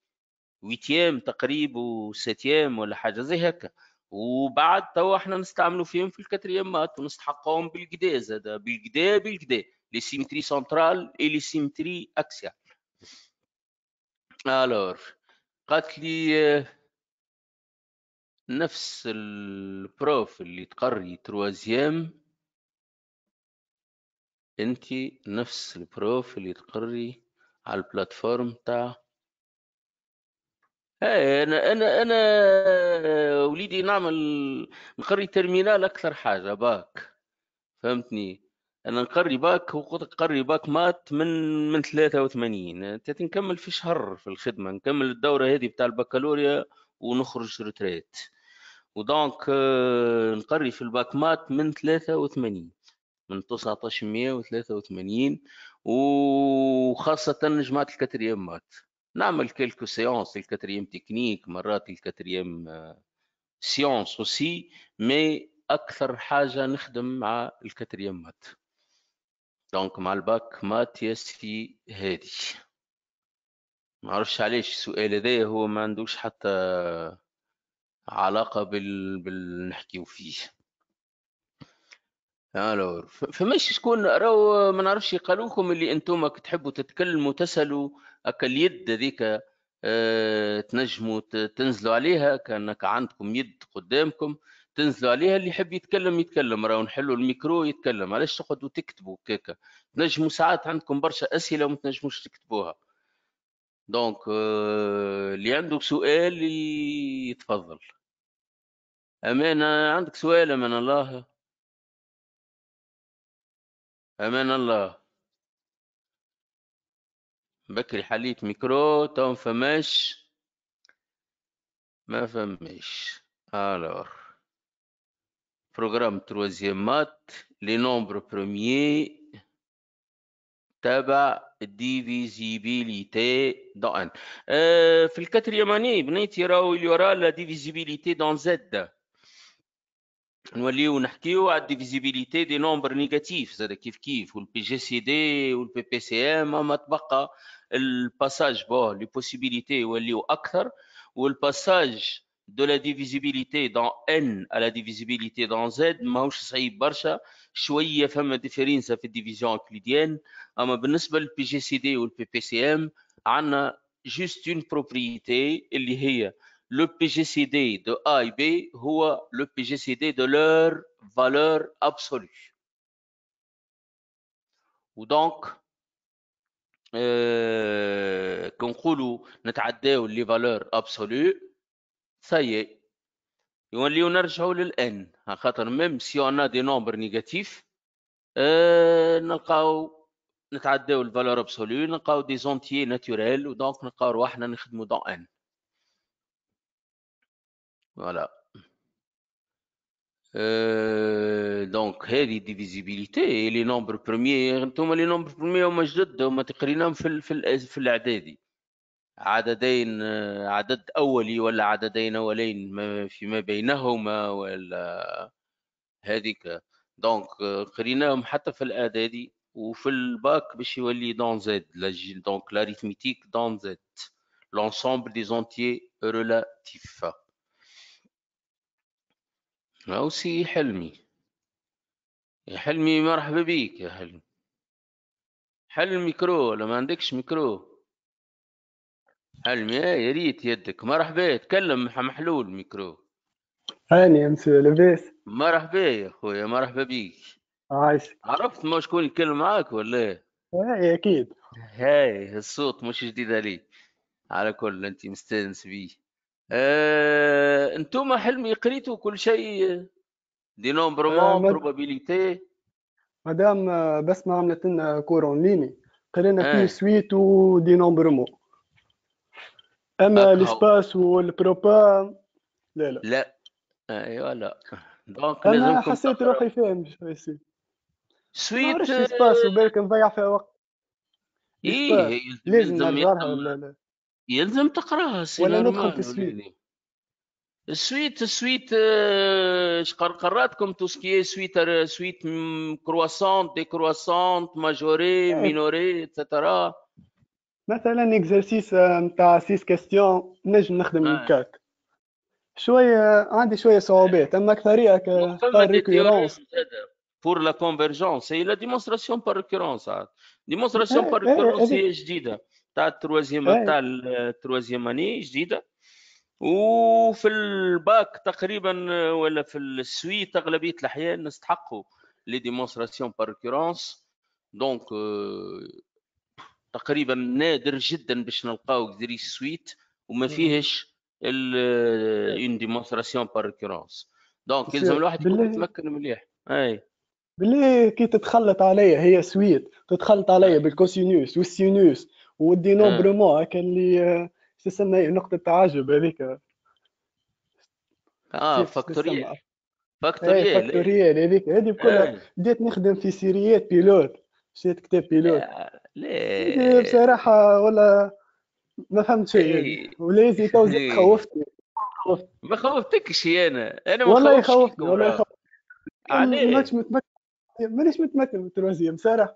ويتيام تقريب وستيام ولا حاجه زي هكا وبعد توا احنا نستعملوا فيهم في الكاتريامات ونستحقهم بالكدا زاد بالكدا بالكدا لي سيمتري سنترال اي لي سيمتري اكسيال الور قالت لي نفس البروف اللي تقري تروازيام انت نفس البروف اللي تقري على البلاتفورم تاع ايه انا انا انا آه، وليدي نعمل نقري ترمينال اكثر حاجه باك فهمتني انا نقري باك وقلت قري باك مات من من 83 نكمل في شهر في الخدمه نكمل الدوره هذه بتاع البكالوريا ونخرج ريتريت ودونك آه، نقري في الباك مات من 83 من 1983 وخاصه جماعه مات نعمل كيلكو سيونس الكاتريم تكنيك مرات الكاتريم آه، سيونس اوسي مي اكثر حاجه نخدم مع الكاتريم مات دونك مع الباك مات يسفي هادي ما عرفش علاش السؤال هذا هو ما عندوش حتى آه، علاقه بال, بالنحكي نحكيو فيه الو فماش شكون راهو ما نعرفش قالوكم اللي انتم تحبوا تتكلموا تسالوا هكا اليد هذيك آه، تنجموا تنزلوا عليها كانك عندكم يد قدامكم تنزلوا عليها اللي يحب يتكلم يتكلم راهو نحلوا الميكرو يتكلم علاش تقعدوا تكتبوا كيكا تنجموا ساعات عندكم برشا اسئله وما تنجموش تكتبوها دونك آه، اللي عندك سؤال يتفضل امانه عندك سؤال امان الله امان الله بكري حليت ميكرو تو فماش ما فماش الور بروغرام تروزيام مات لي نومبر بروميي تابع ديفيزيبيليتي دو ان في الكاتريام اني بنيتي راهو وراه لا ديفيزيبيليتي دون زد نوليو نحكيو على الديفيزيبيليتي دي نومبر نيجاتيف زاد كيف كيف والبي جي سي دي والبي بي سي ام اما تبقى الباساج بو لي بوسيبيليتي يوليو اكثر والباساج دو لا ديفيزيبيليتي دون ان على لا ديفيزيبيليتي دون زد ماهوش صعيب برشا شويه فما ديفيرينسا في الديفيزيون euclidienne اما بالنسبه للبي جي سي دي والبي بي سي ام عندنا جوست اون بروبريتي اللي هي le PGCD de A et B هو le PGCD de leur valeur absolue. ودونك euh, كنقولوا نتعداو لي فالور ابسولو ساي يوليو نرجعوا للان خاطر ميم سي اون دي نومبر نيجاتيف euh, نلقاو نتعداو الفالور ابسولو نلقاو دي زونتيي ناتوريل ودونك نلقاو روحنا نخدمو دون ان Voilà. أه دونك هذه ديفيزيبيليتي لي نومبر بروميي انتم لي نومبر بروميي هما جدد هما تقريناهم في في في الاعدادي عددين عدد اولي ولا عددين اولين فيما بينهما ولا هذيك دونك آه، قريناهم حتى في الاعدادي وفي الباك باش يولي دون زد دونك لاريثميتيك دون زد لونسومبل دي زونتيي ريلاتيف سي حلمي يا حلمي مرحبا بيك يا حلمي حل الميكرو ولا ما عندكش ميكرو حلمي آه، يا ريت يدك مرحبا تكلم محلول الميكرو هاني مسيو لاباس مرحبا يا خويا مرحبا بيك عايش عرفت ما شكون يتكلم معاك ولا هاي آه، اكيد هاي الصوت مش جديد عليك على كل انت مستانس بيه آه، انتم حلمي قريتوا كل شيء دي نومبرمون آه، مد... بروبابيليتي مدام آه، بس ما عملت لنا كور اون ليني قرينا آه. فيه سويت ودي نومبرمون اما ليسباس والبروبا لا لا لا ايوه لا دونك انا حسيت روحي فاهم سي سويت سباس وبالك نضيع فيها وقت ايه لازم نظهرها ولا لا يلزم تقراها ولا ندخل في يعني السويت السويت السويت آه، اش قراتكم تو سكي سويت سويت كرواسون دي كرواسون ماجوري إيه. مينوري اتسترا مثلا اكزرسيس نتاع سيس كاستيون نجم نخدم من آه. كاك شويه آه، عندي شويه صعوبات اما اكثريه ريكورونس بور لا كونفيرجونس هي لا ديمونستراسيون بار ريكورونس ديمونستراسيون بار ريكورونس هي جديده تاع التروازيام أيوة. تاع التروازيام اني جديده وفي الباك تقريبا ولا في السويت اغلبيه الاحيان نستحقوا لي ديمونستراسيون باركورونس دونك آه، تقريبا نادر جدا باش نلقاو كدري سويت وما فيهش اون ديمونستراسيون باركورونس دونك يلزم الواحد يكون يتمكن مليح اي باللي كي تتخلط عليا هي سويت تتخلط عليا بالكوسينوس والسينوس والدينوبرمون آه. كان اللي آه، شو تسمى نقطة تعجب هذيك اه فاكتوريال فاكتوريال فاكتوريال إيه، هذيك هذه كلها آه. بديت نخدم في سيريات بيلوت شريت كتاب بيلوت لا بصراحة ولا ما فهمت شيء إيه. ولازم تو إيه. خوفتني ما خوفتكش انا انا ما والله خوفتني والله خوفتني مانيش متمكن مانيش متمكن بصراحة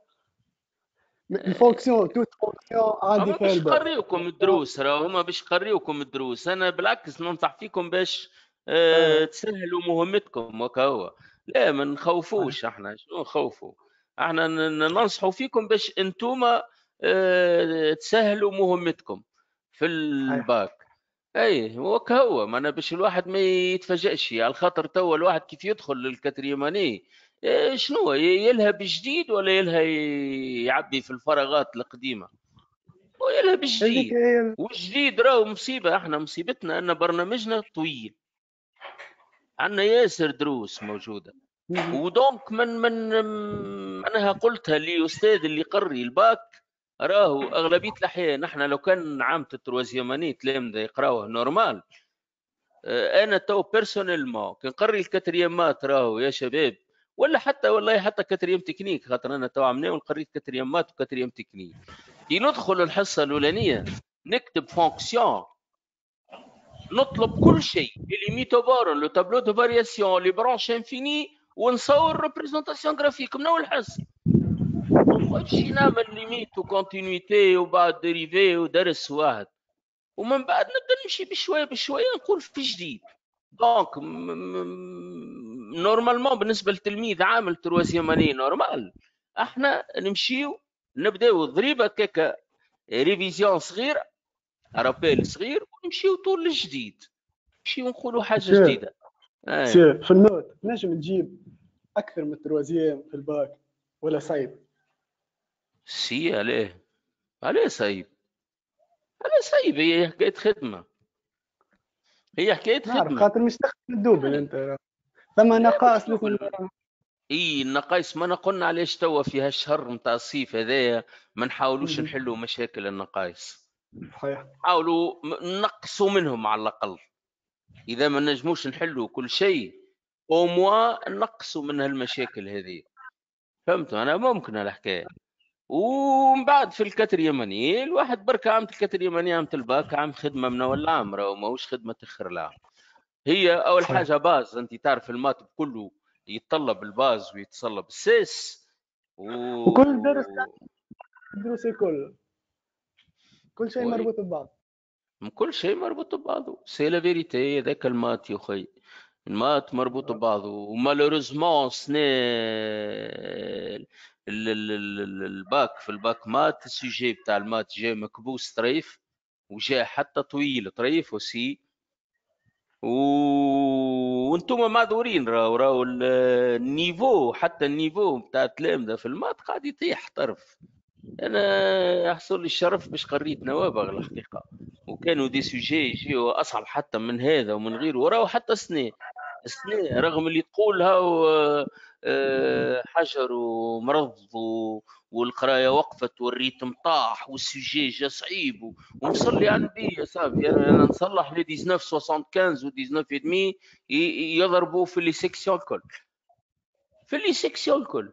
الفونكسيون توت فونكسيون عادي فيها باش قريوكم الدروس راه هما باش قريوكم الدروس انا بالعكس ننصح فيكم باش أه, آه. تسهلوا مهمتكم وكا هو لا ما نخوفوش آه. احنا شنو نخوفوا احنا ننصحوا فيكم باش انتوما أه تسهلوا مهمتكم في الباك اي وك هو ما انا باش الواحد ما يتفاجئش على خاطر توا الواحد كيف يدخل للكاتريماني إيه، شنو يلهى بجديد ولا يلهى يعبي في الفراغات القديمه ويلهى بجديد والجديد راهو مصيبه احنا مصيبتنا ان برنامجنا طويل عندنا ياسر دروس موجوده ودونك من من معناها قلتها لاستاذ اللي قري الباك راهو اغلبيه الاحيان احنا لو كان عام التروازيماني تلامذه يقراوه نورمال إيه، انا تو بيرسونيل ما كنقري الكاتريامات راهو يا شباب ولا حتى والله حتى كتريم تكنيك خاطر انا تو عملناه وقريت كتريمات وكتريم تكنيك كي ندخل الحصه الاولانيه نكتب فونكسيون نطلب كل شيء اللي ميتوبارون لو تابلو دو فارياسيون لي برانش انفيني ونصور ريبريزونتاسيون جرافيك من اول حصه نمشي نعمل ليميت وكونتينيتي وبعد ديريفي ودرس واحد ومن بعد نبدا نمشي بشويه بشويه نقول في جديد دونك نورمالمون بالنسبه للتلميذ عامل اني نورمال احنا نمشيو نبداو ضريبه كاكا ريفيزيون صغيره رابيل صغير ونمشيو طول الجديد نمشيو نقولوا حاجه سير. جديده سير في النوت نجم نجيب اكثر من تروازيام في الباك ولا صعيب سي عليه عليه صعيب عليه صعيب هي حكايه خدمه هي حكايه خدمه خاطر مش تخدم الدوبل انت فما نقاص لكم اي النقايص ما قلنا علاش توا في هالشهر نتاع الصيف هذايا ما نحاولوش نحلوا مشاكل النقايص صحيح حاولوا نقصوا منهم على الاقل اذا ما نجموش نحلوا كل شيء او موا نقصوا من هالمشاكل هذه فهمت انا ممكن الحكايه ومن بعد في الكتر اليمني الواحد برك عامة الكتر اليمني عامة الباك عام خدمة من أول العام راهو ماهوش خدمة اخر العام هي اول صحيح. حاجه باز انت تعرف المات كله يتطلب الباز ويتطلب السيس و... وكل درس الدروس الكل كل شيء مربوط ببعض كل شيء مربوط ببعضه سي لا فيريتي هذاك المات يا اخي المات مربوط ببعضه ومالوريزمون سنا الباك في الباك مات السوجي بتاع المات جاي مكبوس طريف وجاء حتى طويل طريف وسي وانتم معذورين راهو راهو النيفو حتى النيفو بتاع التلامذه في المات قاعد يطيح طرف انا يحصل لي الشرف باش قريت نوابغ الحقيقه وكانوا دي سوجي يجيو اصعب حتى من هذا ومن غيره وراهو حتى سنه سنه رغم اللي تقولها آه، حجر ومرض والقرايه وقفت والريتم طاح والسجي جا صعيب ونصلي على النبي يا صافي انا يعني نصلح لي 1975 و 19 يضربوا في لي سيكسيون الكل في لي سيكسيون الكل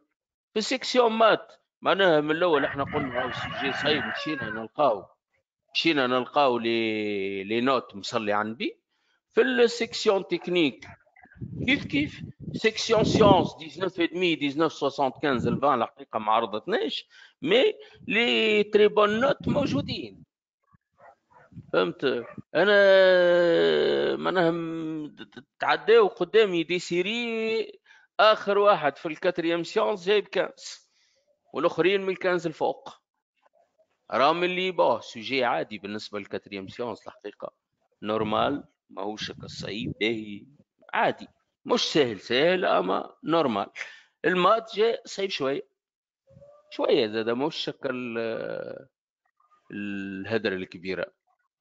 في سيكسيون مات معناها من الاول احنا قلنا السجي صعيب مشينا نلقاو مشينا نلقاو لي لي نوت مصلي على النبي في السيكسيون تكنيك كيف كيف سيكسيون سيونس 19 ادمي 1975 الفان الحقيقه ما عرضتناش مي لي تري بون نوت موجودين فهمت انا معناها تعداو قدامي دي سيري اخر واحد في الكاتريام سيونس جايب كنز والاخرين من الكنز الفوق رغم اللي با سوجي عادي بالنسبه للكاتريام سيونس الحقيقه نورمال ماهوش هكا صعيب باهي عادي مش سهل سهل اما نورمال المات جاء صعيب شويه شويه زاد مش شكل الهدرة الكبيرة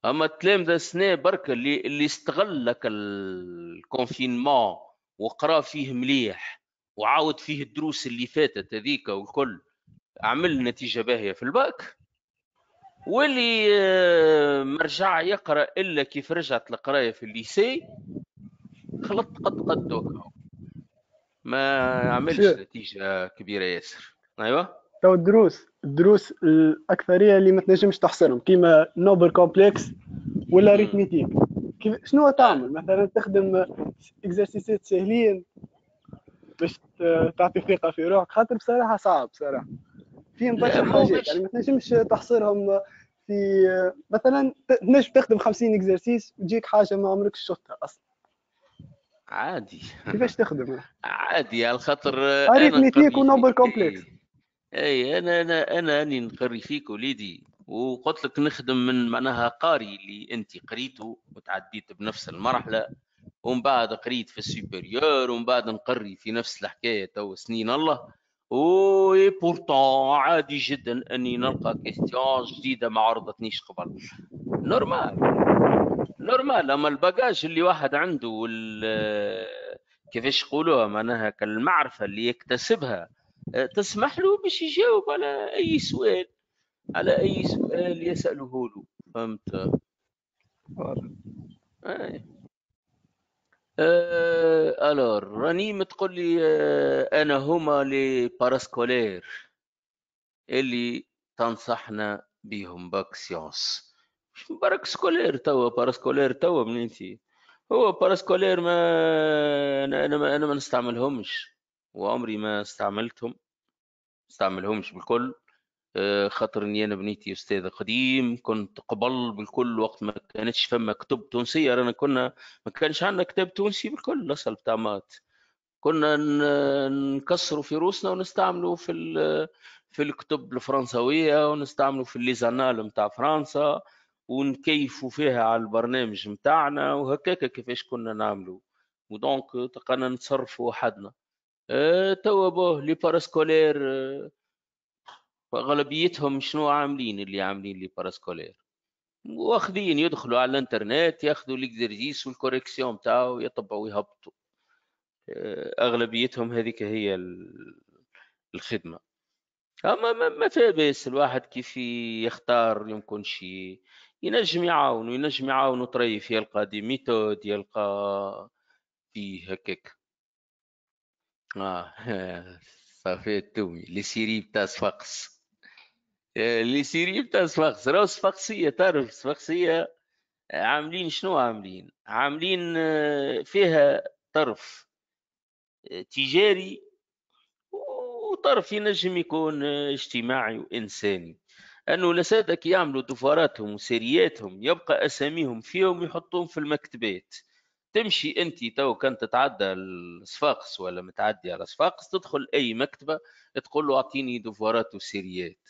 اما التلامذة ذا سنة برك اللي اللي استغل لك الكونفينمون وقرا فيه مليح وعاود فيه الدروس اللي فاتت هذيك والكل عمل نتيجه باهيه في الباك واللي آه، ما رجع يقرا الا كيف رجعت القرايه في الليسي خلطت قد دوكا ما عملش نتيجه كبيره ياسر ايوه تو الدروس الدروس الاكثريه اللي ما تنجمش تحصرهم كيما نوبل كومبلكس ولا ريتميتيك كيف شنو تعمل مثلا تخدم اكزرسيسات سهلين باش تعطي ثقه في روحك خاطر بصراحه صعب بصراحه فيهم برشا حاجات يعني ما تنجمش تحصرهم في مثلا تنجم تخدم 50 اكزرسيس وتجيك حاجه ما عمرك شفتها اصلا عادي كيفاش تخدم عادي على خاطر اريتميتيك ونوبل كومبلكس اي إيه، انا انا انا راني نقري فيك وليدي وقلت لك نخدم من معناها قاري اللي انت قريته وتعديت بنفس المرحله ومن بعد قريت في السوبريور ومن بعد نقري في نفس الحكايه تو سنين الله وي بورتون عادي جدا اني نلقى كيستيون جديده ما عرضتنيش قبل نورمال نورمال اما الباجاج اللي واحد عنده وال آه، كيفاش يقولوها معناها كالمعرفه اللي يكتسبها آه، تسمح له باش يجاوب على اي سؤال على اي سؤال يساله له فهمت آه. آه الور راني تقول لي آه، انا هما لي باراسكولير اللي تنصحنا بهم باك سيونس بارك سكولير توا باراسكولير توا منين تي هو باراسكولير ما انا انا ما, أنا ما نستعملهمش وعمري ما استعملتهم استعملهمش بالكل خاطر اني انا بنيتي استاذ قديم كنت قبل بالكل وقت ما كانتش فما كتب تونسيه رانا كنا ما كانش عندنا كتاب تونسي بالكل اصل بتاع مات كنا نكسروا في روسنا ونستعملوا في في الكتب الفرنسويه ونستعملوا في الليزانال نتاع فرنسا ونكيفوا فيها على البرنامج نتاعنا وهكاك كيفاش كنا نعملوا ودونك تقنا نتصرفوا وحدنا آه، توا بوه لي باراسكولير أه شنو عاملين اللي عاملين لي باراسكولير واخذين يدخلوا على الانترنت ياخذوا ليكزيرجيس والكوريكسيون تاعو يطبعوا ويهبطوا آه، اغلبيتهم هذيك هي الخدمه اما ما فيها باس الواحد كيف يختار يمكن شي ينجم يعاون ينجم يعاون طريف يلقى دي ميثود يلقى في هكاك اه صافي التومي لي سيري بتاع صفاقس آه، لي سيري بتاع صفاقس راهو صفاقسيه تعرف صفاقسيه عاملين شنو عاملين عاملين آه، فيها طرف آه، تجاري وطرف ينجم يكون اجتماعي وانساني انه لسادك يعملوا دفاراتهم وسيرياتهم يبقى اساميهم فيهم يحطوهم في المكتبات تمشي انت تو كان تتعدى الصفاقس ولا متعدي على صفاقس تدخل اي مكتبه تقول له اعطيني دفارات وسيريات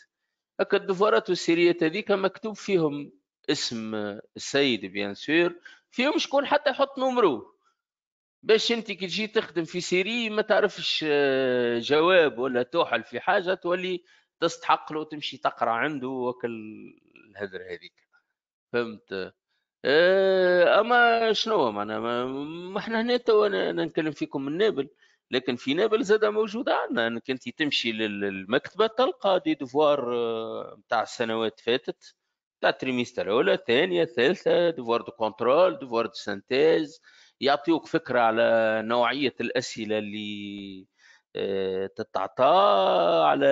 هكا الدفارات والسيريات هذيك مكتوب فيهم اسم السيد بيان سور فيهم شكون حتى يحط نمرو باش انت كي تجي تخدم في سيري ما تعرفش جواب ولا توحل في حاجه تولي تستحق له تمشي تقرا عنده وكل الهدر هذيك فهمت آه، اما شنو انا ما احنا هنا تو انا نتكلم فيكم من نابل لكن في نابل زاد موجوده عندنا انك انت تمشي للمكتبه تلقى دي دفوار نتاع آه، السنوات فاتت تاع التريميستر الاولى الثانيه الثالثه دفوار دو كونترول دفوار دو سانتيز يعطيوك فكره على نوعيه الاسئله اللي آه، تتعطى على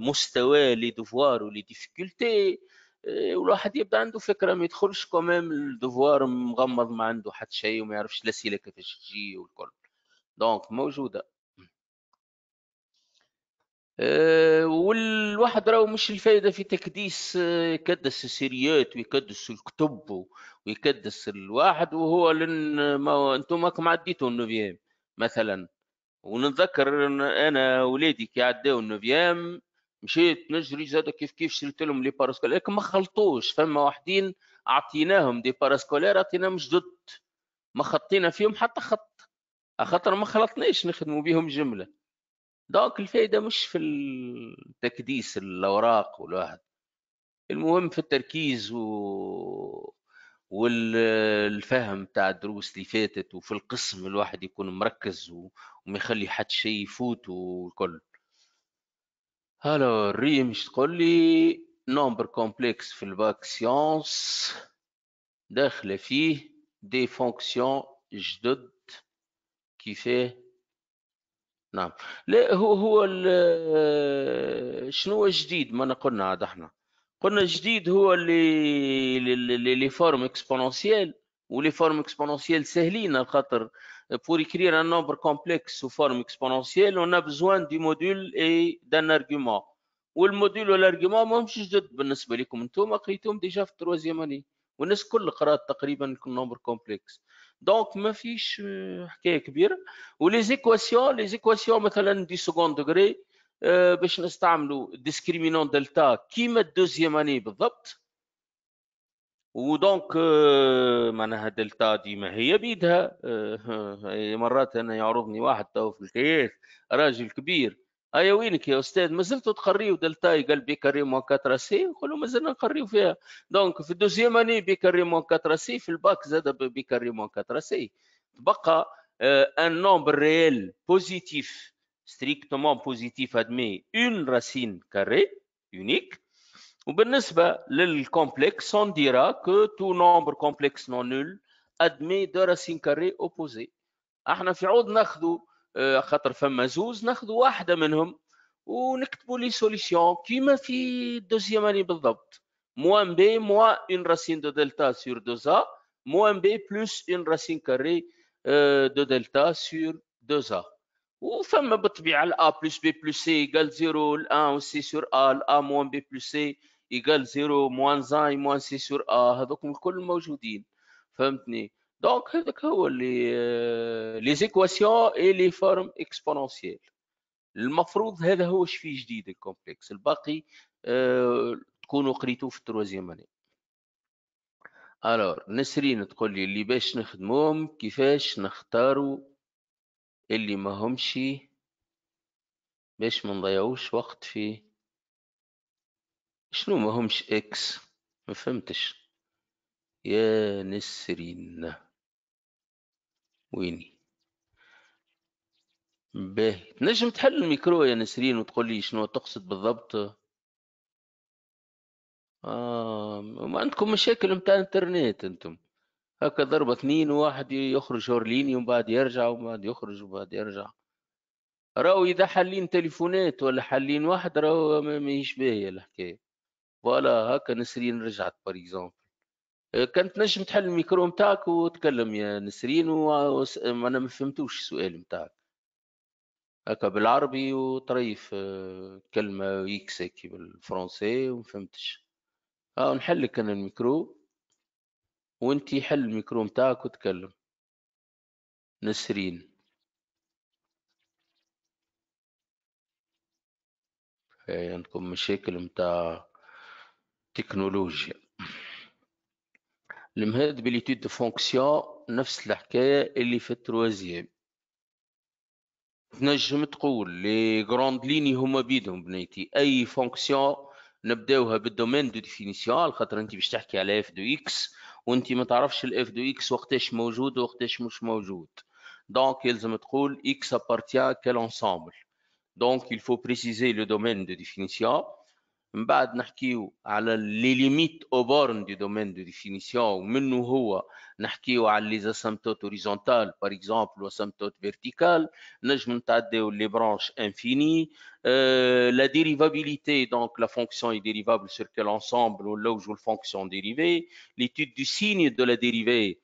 مستوى لي دوفوار ولي ديفيكولتي آه، والواحد يبدا عنده فكره ما يدخلش كمام الدوفوار مغمض ما عنده حتى شيء وما يعرفش الاسئله كيفاش تجي والكل دونك موجوده آه، والواحد راهو مش الفايده في تكديس يكدس السيريات ويكدس الكتب ويكدس الواحد وهو لن ما انتم راكم عديتوا النوفيام مثلا ونتذكر ان انا وليدي كي عداو النوفيام مشيت نجري زاد كيف كيف شريت لهم لي باراسكولير لكن ما خلطوش فما واحدين اعطيناهم دي باراسكولير اعطيناهم جدد ما خطينا فيهم حتى خط خاطر ما خلطناش نخدموا بهم جمله دونك الفائده مش في تكديس الاوراق والواحد المهم في التركيز و والفهم تاع الدروس اللي فاتت وفي القسم الواحد يكون مركز وما يخلي حد شيء يفوت والكل هلا ريم مش تقول لي نمبر كومبلكس في الباك سيونس داخله فيه دي فونكسيون جدد كيفاه نعم لا هو هو شنو جديد ما قلنا عاد احنا قلنا الجديد هو اللي لي فورم اكسبونونسيال ولي فورم اكسبونونسيال ساهلين خاطر pour écrire un nombre complexe sous forme exponentielle on a besoin du module et d'un argument والموديل والارجيومون ماهمش جدد بالنسبه لكم انتم قريتهم ديجا في التروازيام اني والناس الكل قرات تقريبا نومبر كومبلكس دونك ما فيش حكايه كبيره ولي زيكواسيون لي زيكواسيون مثلا دي سكوند دوغري آه، باش نستعملوا ديسكريمينون دلتا كيما الدوزيام اني بالضبط ودونك آه، معناها دلتا ديما هي بيدها آه، مرات انا يعرضني واحد تو في الكيات راجل كبير ايا وينك يا استاذ مازلت تقريو دلتا قال بي كاري موان 4 سي نقول له مازلنا نقريو فيها دونك في الدوزيام اني بي كاري موان 4 سي في الباك زاد بي كاري موان 4 سي تبقى ان نومبر ريال بوزيتيف strictement positif admet une racine carrée unique. Ou bien, le complexe, on dira que tout nombre complexe non nul admet deux racines carrées opposées. Euh, qui deuxième année Moins b, moins une racine de delta sur 2a, moins b plus une racine carrée euh, de delta sur 2a. وفما بالطبيعه الأ بلس بي بلس سي يقال زيرو الأن سي سور أ الأ موان بي بلس سي يقال زيرو موان زاي موان سي سور أ هذوك الكل موجودين فهمتني دونك هذاك هو اللي لي زيكواسيون اي لي فورم اكسبونونسييل المفروض هذا هو شفي جديد الكومبلكس الباقي آه، تكونوا قريتو في التروازيام اني الو نسرين تقول لي اللي باش نخدموهم كيفاش نختاروا اللي ما همش باش ما نضيعوش وقت في شنو ما همش اكس ما فهمتش يا نسرين ويني باهي تنجم تحل الميكرو يا نسرين وتقول لي شنو تقصد بالضبط آه ما عندكم مشاكل متاع انترنت انتم هكا ضربة اثنين واحد يخرج اورليني ومن بعد يرجع ومن بعد يخرج ومن بعد يرجع راهو اذا حلين تليفونات ولا حلين واحد راهو ماهيش باهيه الحكايه فوالا هكا نسرين رجعت باريكزومبل آه، كانت نجم تحل الميكرو نتاعك وتكلم يا نسرين وانا ما فهمتوش السؤال نتاعك هكا بالعربي وطريف آه، كلمة يكسكي بالفرنسي فهمتش اه نحلك انا الميكرو وانت حل الميكرو متاعك وتكلم نسرين هاي عندكم مشاكل متاع تكنولوجيا المهد بليتود دو فونكسيون نفس الحكايه اللي في التروازيام تنجم تقول لي غروند ليني هما بيدهم بنيتي اي فونكسيون نبداوها بالدومين دو ديفينيسيون خاطر انت باش تحكي على اف دو اكس وانت ما تعرفش الاف دو اكس وقتاش موجود وقتاش مش موجود دونك يلزم تقول اكس ابارتيان كالونسامبل دونك يلفو بريسيزي لو دومين دو ديفينيسيون Nous parle vu les limites aux bornes du domaine de définition, ou nous avons vu les asymptotes horizontales, par exemple, ou les asymptotes verticales, les branches infinies, euh، la dérivabilité, donc la fonction est dérivable sur quel ensemble, ou là où je joue la fonction dérivée, l'étude du signe de la dérivée,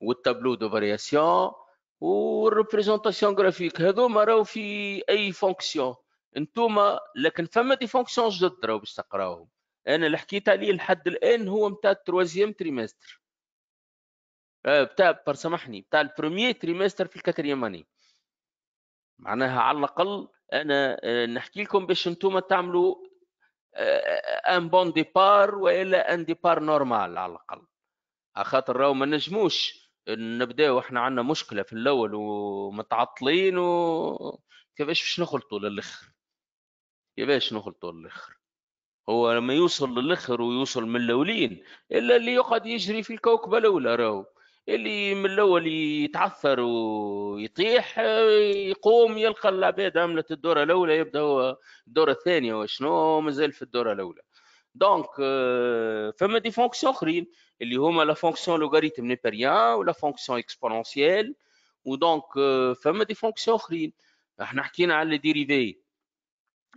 ou tableau de variation, ou représentation graphique. Nous انتوما لكن فما دي فونكسيون جدد راهو باش تقراوهم انا اللي حكيت عليه لحد الان هو نتاع التروازيام تريمستر آه، بتاع سامحني بتاع البروميي تريمستر في الكاتريام اني معناها على الاقل انا آه، نحكي لكم باش انتوما تعملوا ان بون ديبار والا ان ديبار نورمال على الاقل خاطر راهو ما نجموش نبداو احنا عندنا مشكله في الاول ومتعطلين وكيفاش باش نخلطوا للاخر يا باش نخلطوا الاخر هو لما يوصل للاخر ويوصل من الاولين الا اللي يقعد يجري في الكوكبه الاولى راهو اللي من الاول يتعثر ويطيح يقوم يلقى العباد عملت الدوره الاولى يبدا هو الدوره الثانيه وشنو مازال في الدوره الاولى دونك euh, فما دي فونكسيون اخرين اللي هما لا فونكسيون لوغاريتم نيبريان ولا فونكسيون اكسبونونسييل ودونك euh, فما دي فونكسيون اخرين احنا حكينا على ديريفي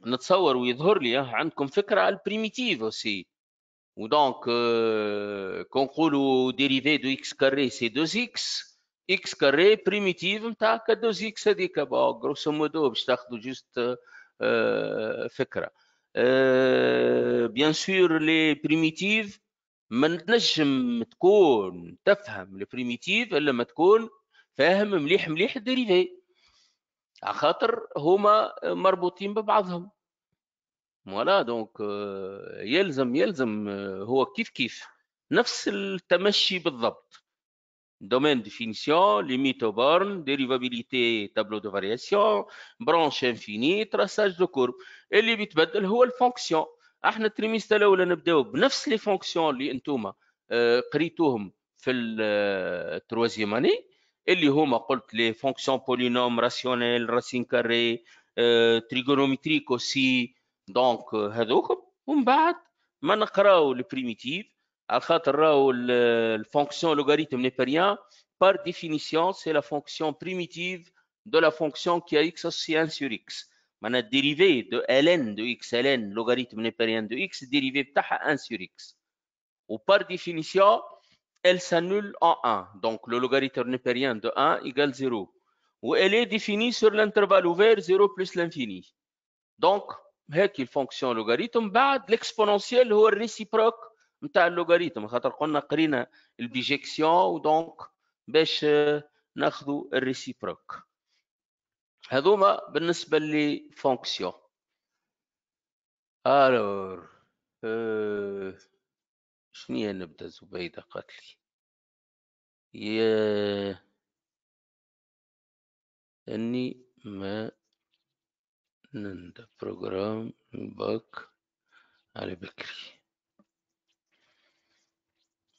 نتصور ويظهر لي عندكم فكره على البريميتيف سي ودونك كون نقولوا ديريفي دو اكس كاري سي 2 اكس اكس كاري بريميتيف نتاع ك 2 اكس هذيك جروسو مودو باش تاخذوا جوست فكره بيان سور لي بريميتيف ما تنجم تكون تفهم البريميتيف الا ما تكون فاهم مليح مليح الديريفي على خاطر هما مربوطين ببعضهم فوالا دونك آه، يلزم يلزم آه، هو كيف كيف نفس التمشي بالضبط دومين ديفينيسيون ليميت او بورن ديريفابيليتي تابلو دو فارياسيون برونش انفيني تراساج دو كورب اللي بيتبدل هو الفونكسيون. احنا التريميست الاولى نبداو بنفس لي فونكسيون اللي انتوما قريتوهم في التروازيام اني Et les les fonctions polynômes, rationnelles, racines carrées, euh, trigonométriques aussi. Donc, on bat, maintenant le primitive, la fonction logarithme népérien, par définition, c'est la fonction primitive de la fonction qui a x aussi 1 sur x. Maintenant, le dérivé de ln de x, ln, logarithme népérien de x, dérivé de 1 sur x. Ou par définition elle s'annule en 1. Donc, le logarithme népérien de 1 égale 0. Où elle est définie sur l'intervalle ouvert 0 plus l'infini. Donc, il fonctionne logarithme بعد l'exponentielle هو الريسيبروك نتاع bijection, donc on قرينا البيجيكسيون ودونك باش ce الريسيبروك هذوما بالنسبه les فونكسيون alors euh شنيا نبدأ زبيدة قتلي يا أني ما نندى بروجرام باك على بكري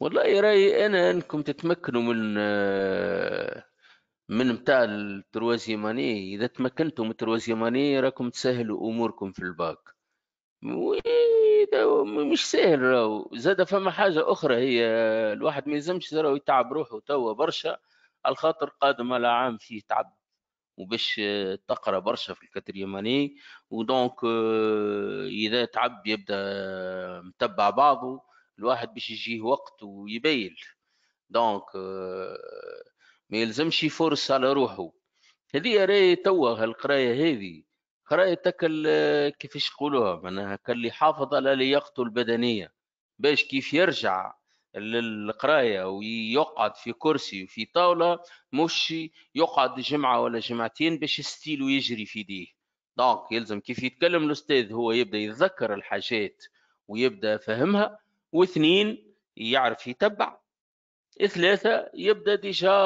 والله يا رايي انا انكم تتمكنوا من من متاع التروازيماني اذا تمكنتوا من التروازيماني راكم تسهلوا اموركم في الباك مش ساهل راهو زاد فما حاجه اخرى هي الواحد ما يلزمش راهو يتعب روحه توا برشا على خاطر قادم على عام فيه تعب وباش تقرا برشا في الكاتريماني ودونك اذا تعب يبدا متبع بعضه الواحد باش يجيه وقت ويبيل دونك ما يلزمش يفرص على روحه هذه راهي توا هالقرايه هذه قرايتك كيفاش يقولوها معناها كاللي يحافظ على لياقته البدنية باش كيف يرجع للقراية ويقعد في كرسي وفي طاولة مش يقعد جمعة ولا جمعتين باش ستيلو يجري في ديه دونك يلزم كيف يتكلم الأستاذ هو يبدأ يتذكر الحاجات ويبدأ فهمها واثنين يعرف يتبع ثلاثة يبدأ ديجا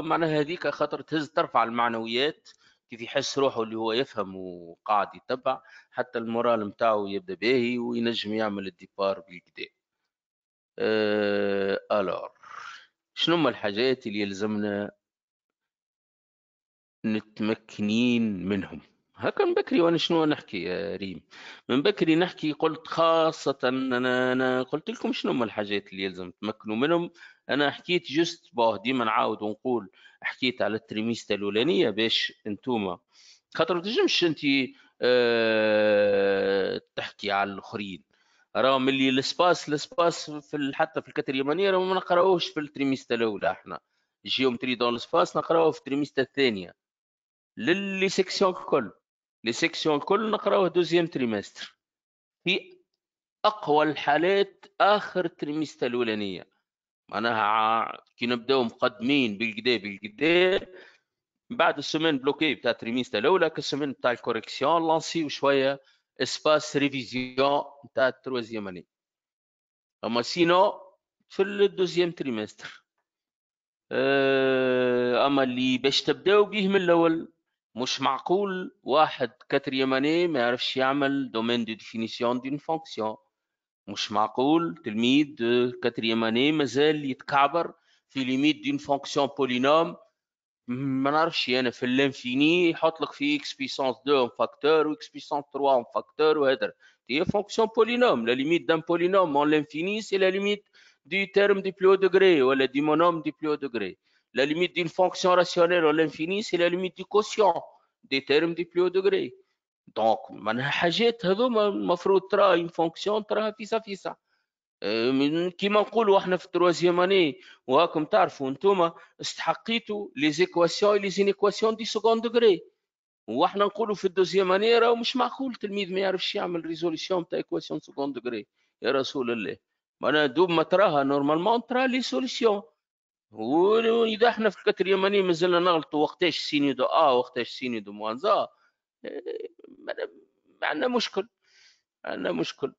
معناها هذيك خاطر تهز ترفع المعنويات كيف يحس روحه اللي هو يفهم وقاعد يتبع حتى المورال نتاعو يبدا باهي وينجم يعمل الديبار بالكدا أه الور شنو هما الحاجات اللي يلزمنا نتمكنين منهم هكا من بكري وانا شنو نحكي يا ريم من بكري نحكي قلت خاصة انا, أنا قلت لكم شنو هما الحاجات اللي يلزم تمكنوا منهم انا حكيت جست باه ديما نعاود ونقول حكيت على التريميستا الاولانيه باش انتوما خاطر ما تنجمش انت أه تحكي على الاخرين راهم اللي الاسباس الاسباس في حتى في الكتر اليمنيه راهم ما نقراوهش في التريميستا الاولى احنا جيومتري دون الاسباس نقراوه في التريميستا الثانيه للي سيكسيون الكل لي سيكسيون الكل نقراوه دوزيام تريمستر في اقوى الحالات اخر تريميستا الاولانيه معناها كي نبداو مقدمين بالقدا بالقدا بعد السمان بلوكي بتاع تريميستا الاولى كالسمان بتاع الكوريكسيون لانسيو شويه اسباس ريفيزيون بتاع التروازيام اني اما سينو في الدوزيام تريمستر آه، اما اللي باش تبداو بيه من الاول مش معقول واحد كاتريام اني ما يعرفش يعمل دومين دو ديفينيسيون دون فونكسيون Mouchma Koul, le que de la quatrième année, Mazel, limite d'une fonction polynôme. M'en a fait l'infini, hatlock fait x puissance 2 en facteur, ou x puissance 3 en facteur, ou autre. C'est une fonction polynôme. La limite d'un polynôme en l'infini, c'est la limite du terme du plus haut degré, ou du monôme du plus haut degré. La limite d'une fonction rationnelle en l'infini, c'est la limite du quotient des termes du plus haut degré. دونك معناها حاجات هذوما المفروض تراها اون فونكسيون تراها فيسا فيسا آه، كيما نقولوا احنا في التروازيام اني وهاكم تعرفوا انتوما استحقيتوا لي زيكواسيون لي زينيكواسيون دي سكوند دوغري واحنا نقولوا في الدوزيام اني راه مش معقول تلميذ ما يعرفش يعمل ريزوليسيون تاع ايكواسيون سكوند دوغري يا رسول الله معناها دوب ما تراها نورمالمون ترا لي سوليسيون واذا احنا في الكاتريام اني مازلنا نغلطوا وقتاش سيني دو ا وقتاش سيني دو موانزا عندنا مشكل عندنا مشكل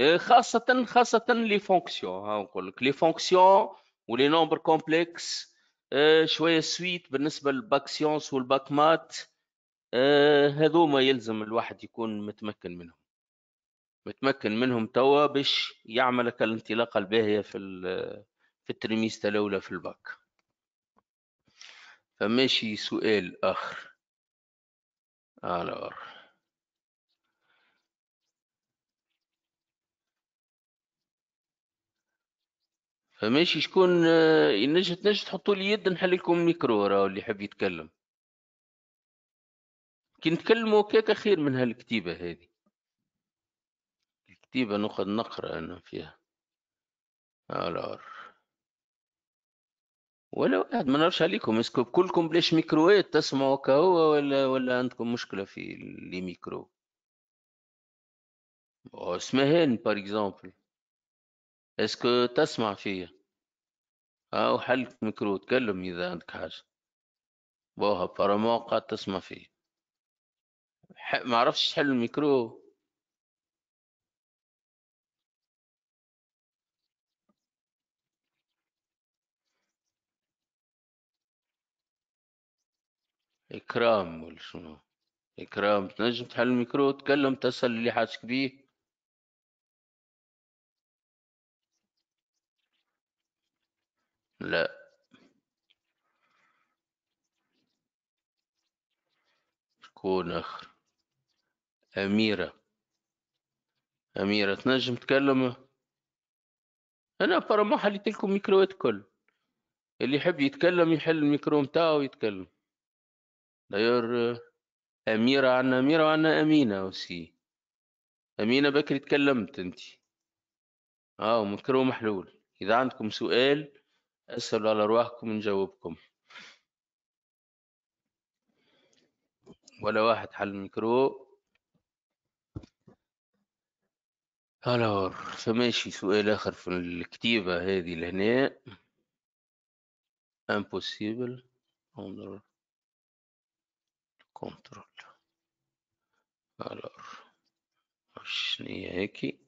إيه، خاصة خاصة لي فونكسيون ها نقول لك لي فونكسيون ولي نومبر كومبلكس إيه، شوية سويت بالنسبة للباك سيونس والباك مات إيه، هذوما يلزم الواحد يكون متمكن منهم متمكن منهم توا باش يعمل الانطلاقة الباهية في في التريميستا الأولى في الباك فماشي سؤال آخر Alors. فماشي شكون ينجم آه، تنجم تحطوا لي يد نحل لكم ميكرو راه اللي يحب يتكلم كي نتكلموا هكاك خير من هالكتيبه هذه الكتيبه ناخذ نقرا انا فيها الور ولا واحد ما نعرفش عليكم اسكو كلكم بلاش ميكروات تسمعوا هكا هو ولا ولا عندكم مشكله في لي ميكرو اسمهن بار اكزومبل اسكو تسمع فيا او حل ميكرو تكلم اذا عندك حاجه بوها بارامون قاعد تسمع فيا ما عرفتش تحل الميكرو إكرام ولا شنو إكرام تنجم تحل الميكرو تكلم تسأل اللي حاجتك بيه لا شكون آخر أميرة أميرة تنجم تكلم أنا برا ما حليت لكم ميكروات كل اللي يحب يتكلم يحل الميكرو نتاعو ويتكلم D'ailleurs, أميرة عنا أميرة وعنا أمينة aussi أمينة بكري تكلمت أنت أه منكر محلول إذا عندكم سؤال أسألوا على أرواحكم نجاوبكم ولا واحد حل الميكرو الور فماشي سؤال آخر في الكتيبة هذه لهنا impossible كنترول الار ثانية هيك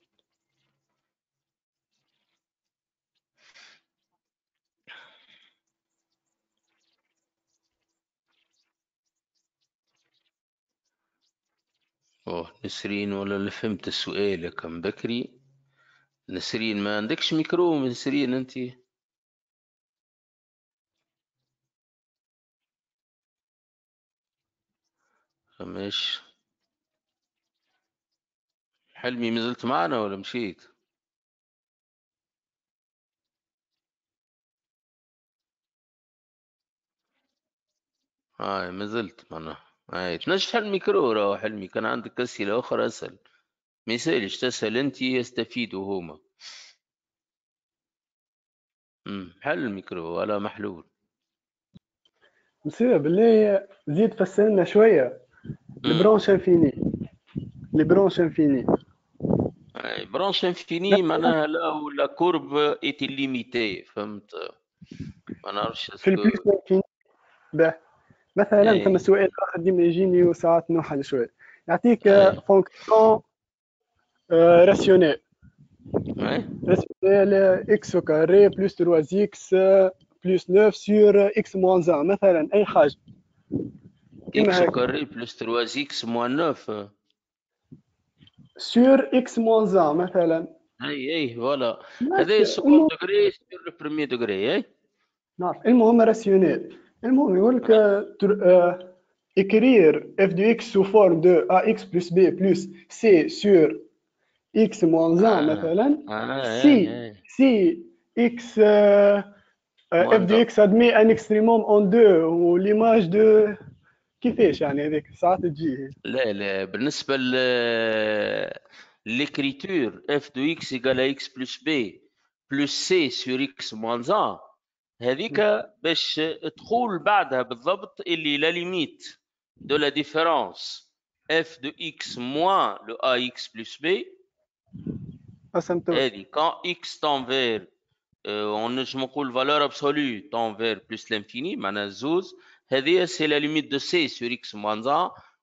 اوه نسرين ولا اللي فهمت السؤال كان بكري نسرين ما عندكش ميكرو نسرين انتي ايش حلمي ما زلت معنا ولا مشيت هاي ما زلت معنا هاي تنجح حلمي كرورة حلمي كان عندك أسئلة أخرى أسأل ما يسألش تسأل أنت يستفيدوا هما حل الميكرو ولا محلول مصيبه بالله زيد فسرنا شوية Les branches infinies. Les branches infinies. Les branches infinies, maintenant, là où la courbe est illimitée. في البلوس يمكن باه مثلا ثم سؤال اخر ديما يجيني وساعات نوحل شويه يعطيك فونكسيون rationnelle. راسيونيل اكس كاري بلس 3 x plus 9 sur x moins 1 مثلا اي حاجه x au carré plus 3x moins 9. Sur x moins 1, مثلا. اي اي فوالا هذا سكون دوغري سور لو بروميي دوغري اي نعرف المهم راسيونيل il يقول لك euh, écrire f de x sous forme de ax plus b plus c sur x moins 1 مثلا ah, ah, si si x euh, euh, f de x admet un extrémum en 2 ou l'image de كيفاش يعني هذيك ساعات تجي لا لا بالنسبه ل ليكريتور اف دو اكس ايكال اكس بلس بي بلس سي سور اكس موانزا هذيك باش تقول بعدها بالضبط اللي لا ليميت دو لا ديفيرونس اف دو اكس موان لو ا اكس بلس بي هذه كان اكس تان فير اون نقول فالور ابسولو تان فير بلس لانفيني معناها زوز هذه سي لا ليميت دو سي سور اكس موان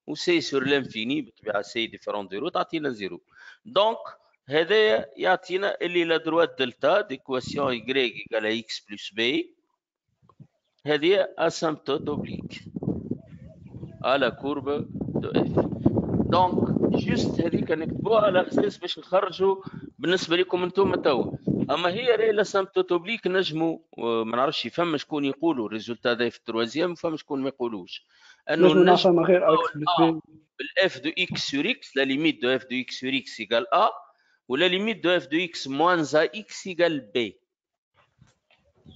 و سي سور لانفيني بطبيعه سي ديفيرون دو تعطينا زيرو دونك هذا يعطينا اللي لا دروات دلتا ديكواسيون يغريك ايكال اكس بلس بي هذه اسامبتوت اوبليك على كورب دو اف دونك جوست هذيك نكتبوها على اساس باش نخرجوا بالنسبه لكم انتم توا اما هي راهي لسم توتوبليك نجموا آه، ما نعرفش فما شكون يقولوا الريزولتا هذا في التروازيام فما شكون ما يقولوش انه نجم غير آه، الاف دو اكس سور اكس لا ليميت دو اف دو اكس سور اكس ايكال ا ولا ليميت دو اف دو اكس موان زا اكس ايكال بي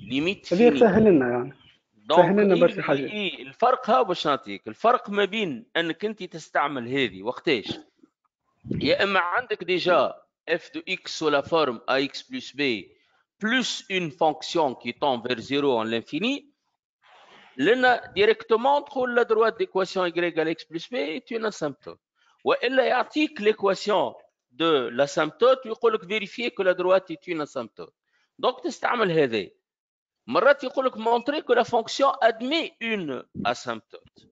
ليميت هذه تسهل لنا يعني تسهل لنا برشا حاجات إيه الفرق ها باش نعطيك الفرق ما بين انك انت تستعمل هذه وقتاش يا اما عندك ديجا f de x sous la forme ax plus b plus une fonction qui tend vers 0 en l'infini, directement, trouve la droite d'équation y à x plus b est une asymptote. Ou elle article l'équation de l'asymptote, il faut vérifier que la droite est une asymptote. Donc, تستعمل هذا. مرات il faut montrer que la fonction admet une asymptote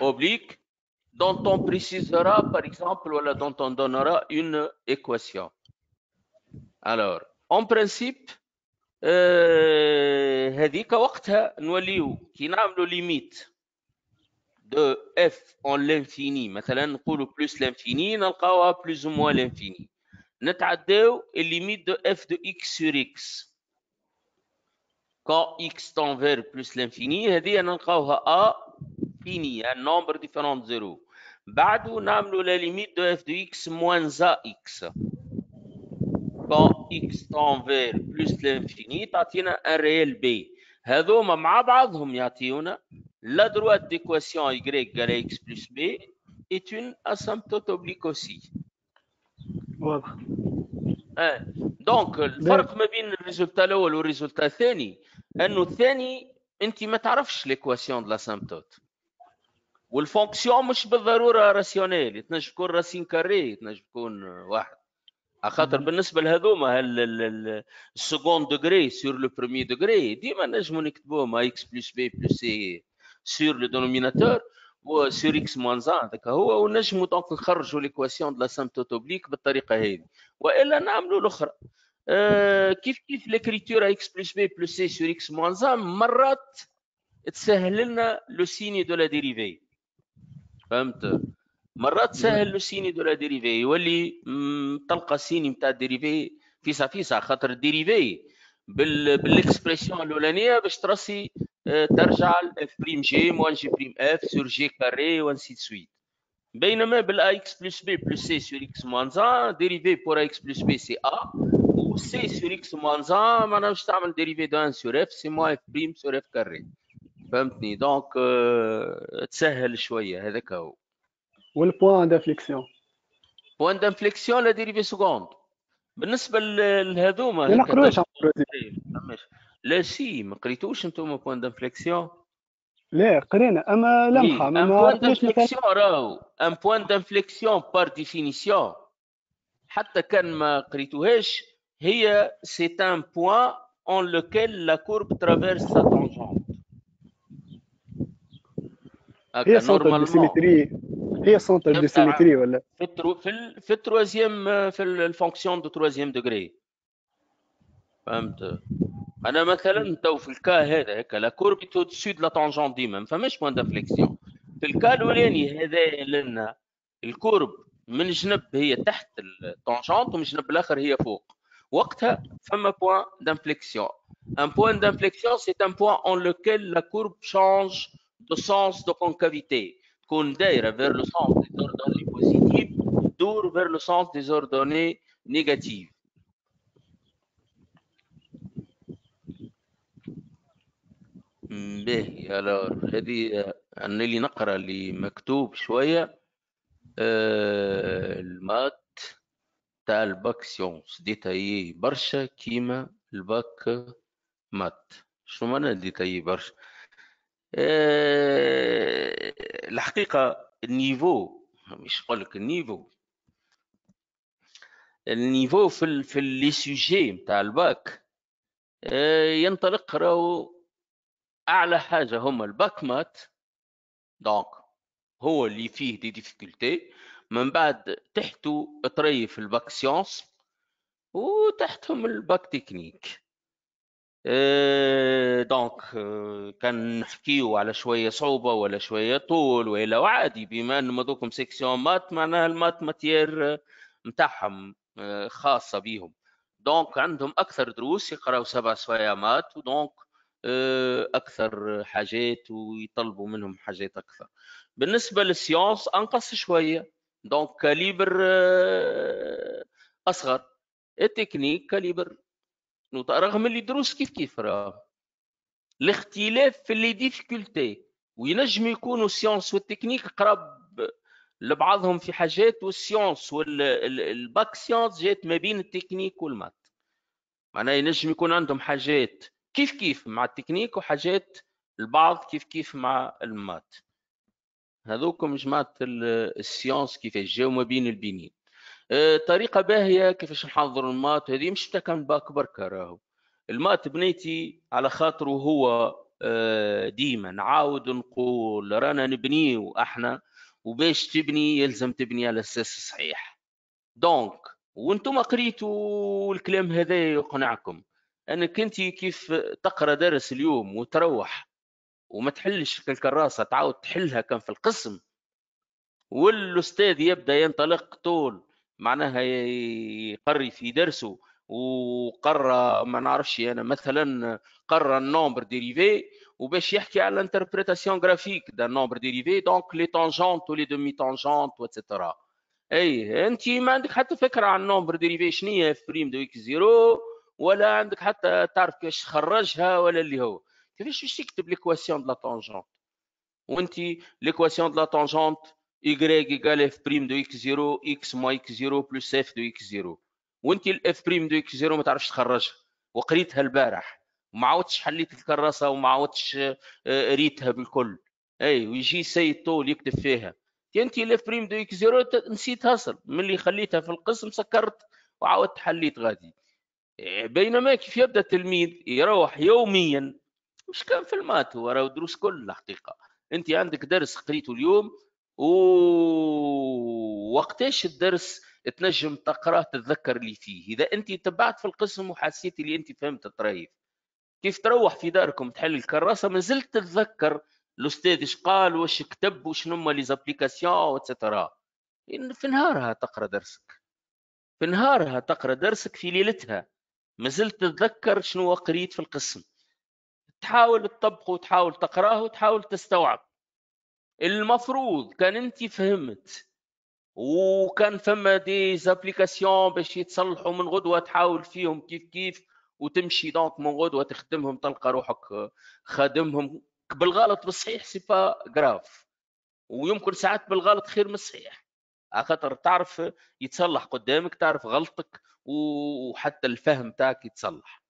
oblique dont on précisera, par exemple, là, dont on donnera une équation. Alors, en principe, euh, nous avons le limite de f en l'infini, maintenant, pour plus l'infini, avons plus ou moins l'infini. avons la limite de f de x sur x quand x tend vers plus l'infini, a fini, un nombre différent de 0. Badou نعملوا la limite de f de x moins ax. Quand x tend vers plus l'infini تعطينا un réel b. هذوما مع بعضهم yatiuna la droite d'équation y égale x plus b est une asymptote oblique aussi. Voilà. Hein. résultat résultat là ou résultat résultat والريزولتا nous انه الثاني انت ما تعرفش l'équation de l'asymptote. والفونكسيون مش بالضروره راسيونيل تنجم تكون راسين كاري تنجم تكون واحد خاطر بالنسبه لهذوما السكوند دوغري سور لو برومي دوغري ديما نجمو نكتبوهم اكس بلس بي بلس سي سور لو و سور اكس موان زان هذاك هو ونجمو دونك نخرجوا ليكواسيون دو لا اوبليك بالطريقه هذه والا نعملوا الاخرى آه، كيف كيف ليكريتور اكس بلس بي بلس سي سور اكس موان زان مرات تسهل لنا لو سيني دو لا ديريفي فهمت مرات سهل السيني دو لا ديريفي يولي تلقى السيني نتاع ديريفي في فيسا خاطر ديريفي بال بالاكسبرسيون الاولانيه باش ترسي آه، ترجع لاف بريم جي موان جي بريم اف سور جي كاري سي سويت بينما بالا اكس بلس بي بلس سي سور اكس موان زان ديريفي بور اكس بلس بي سي ا و سي سور اكس موان زان معناها باش تعمل ديريفي دو ان سور اف سي موان اف بريم سور اف كاري فهمتني دونك euh, تسهل شويه هذاك هو والبوان دانفليكسيون بوان دانفليكسيون لا ديريفي سكوند بالنسبه لهذوما ما نقروش طيب، لا سي ما قريتوش انتم بوان دانفليكسيون لا قرينا اما لمحه ما بوان دانفليكسيون راهو ان بوان دانفليكسيون بار ديفينيسيون حتى كان ما قريتوهاش هي سي ان بوان اون لوكيل لا كورب ترافيرس سا تونجون هي سنتر دو سيمتري هي سنتر دو سيمتري ولا في الترو في ال... في التروازيام في الفونكسيون دو تروازيام دوغري فهمت انا مثلا تو في الكا هذا هكا لا كورب تو سود لا تونجون ديما ما فماش بوان دافليكسيون في الكا الاولاني هذا لنا الكورب من جنب هي تحت التونجونت ومن جنب الاخر هي فوق وقتها فما بوان دانفليكسيون ان بوان دانفليكسيون سي ان بوان اون لوكيل لا كورب شانج لو سونس دو كونكافيتي تكون دايره فير لو سونس دي زوردوني بوزيتيف تدور فير لو سونس دي زوردوني نيجاتيف باهي الور هذه انا اللي نقرا اللي مكتوب شويه آه المات تاع الباك سيونس ديتايي برشا كيما الباك مات شو معنى ديتايي برشا آه، الحقيقه النيفو مش نقول لك النيفو النيفو في الـ في لي سوجي نتاع الباك آه، ينطلق راهو اعلى حاجه هما الباك مات دونك هو اللي فيه دي ديفيكولتي من بعد تحته طري في الباك سيونس وتحتهم الباك تكنيك دونك euh, كان euh, نحكيو على شويه صعوبه ولا شويه طول ولا وعادي بما ان مذوكم سيكسيون مات معناها المات ماتير نتاعهم آه، آه، خاصه بيهم دونك عندهم اكثر دروس يقراو سبع مات ودونك آه، اكثر حاجات ويطلبوا منهم حاجات اكثر بالنسبه للسيونس انقص شويه دونك كاليبر اصغر التكنيك كاليبر رغم اللي دروس كيف كيف راه الاختلاف في لي ديفيكولتي وينجم يكونوا السيونس والتكنيك قرب لبعضهم في حاجات والسيونس والباك سيونس جات ما بين التكنيك والمات معناها ينجم يكون عندهم حاجات كيف كيف مع التكنيك وحاجات البعض كيف كيف مع المات هذوكم جماعة السيونس كيفاش جاو ما بين البنين آه، طريقه باهيه كيفاش نحضر المات هذه مش كان باك بركا راهو المات بنيتي على خاطره هو آه، ديما نعاود نقول رانا نبنيه احنا وباش تبني يلزم تبني على اساس صحيح دونك وانتم قريتوا الكلام هذا يقنعكم انك انت كيف تقرا درس اليوم وتروح وما تحلش الكراسه تعاود تحلها كان في القسم والاستاذ يبدا ينطلق طول معناها يقري في درسه وقرا ما نعرفش انا مثلا قرا النومبر ديريفي وباش يحكي على الانتربريتاسيون جرافيك دا نومبر ديريفي دونك لي تانجونت ولي دومي تانجونت واتسيتيرا اي انت ما عندك حتى فكره عن النومبر ديريفي شنو هي بريم دو اكس زيرو ولا عندك حتى تعرف كيفاش خرجها ولا اللي هو كيفاش باش تكتب ليكواسيون دو لا تانجونت وانت ليكواسيون دو لا تانجونت y يساوي اف بريم دو x زيرو x ما x زيرو بلس اف دو x زيرو وانت الاف بريم دو اكس زيرو ما تعرفش تخرجها وقريتها البارح وما عاودتش حليت الكراسه وما عاودتش آه، ريتها بالكل اي ويجي سيد طول يكتب فيها انت الاف بريم دو اكس زيرو نسيت من ملي خليتها في القسم سكرت وعاودت حليت غادي آه، بينما كيف يبدا التلميذ يروح يوميا مش كان في المات هو راهو دروس كل الحقيقه انت عندك درس قريته اليوم ووقتاش الدرس تنجم تقراه تتذكر اللي فيه اذا انت تبعت في القسم وحسيت اللي انت فهمت ترايف كيف تروح في داركم تحل الكراسه ما زلت تتذكر الاستاذ اش قال واش كتب وشنو هما لي زابليكاسيون واتسترا في نهارها تقرا درسك في نهارها تقرا درسك في ليلتها ما زلت تتذكر شنو قريت في القسم تحاول تطبقه وتحاول تقراه وتحاول تستوعب المفروض كان انت فهمت وكان فما دي زابليكاسيون باش يتصلحوا من غدوه تحاول فيهم كيف كيف وتمشي دونك من غدوه تخدمهم تلقى روحك خادمهم بالغلط بالصحيح سي با جراف ويمكن ساعات بالغلط خير من الصحيح على خاطر تعرف يتصلح قدامك تعرف غلطك وحتى الفهم تاعك يتصلح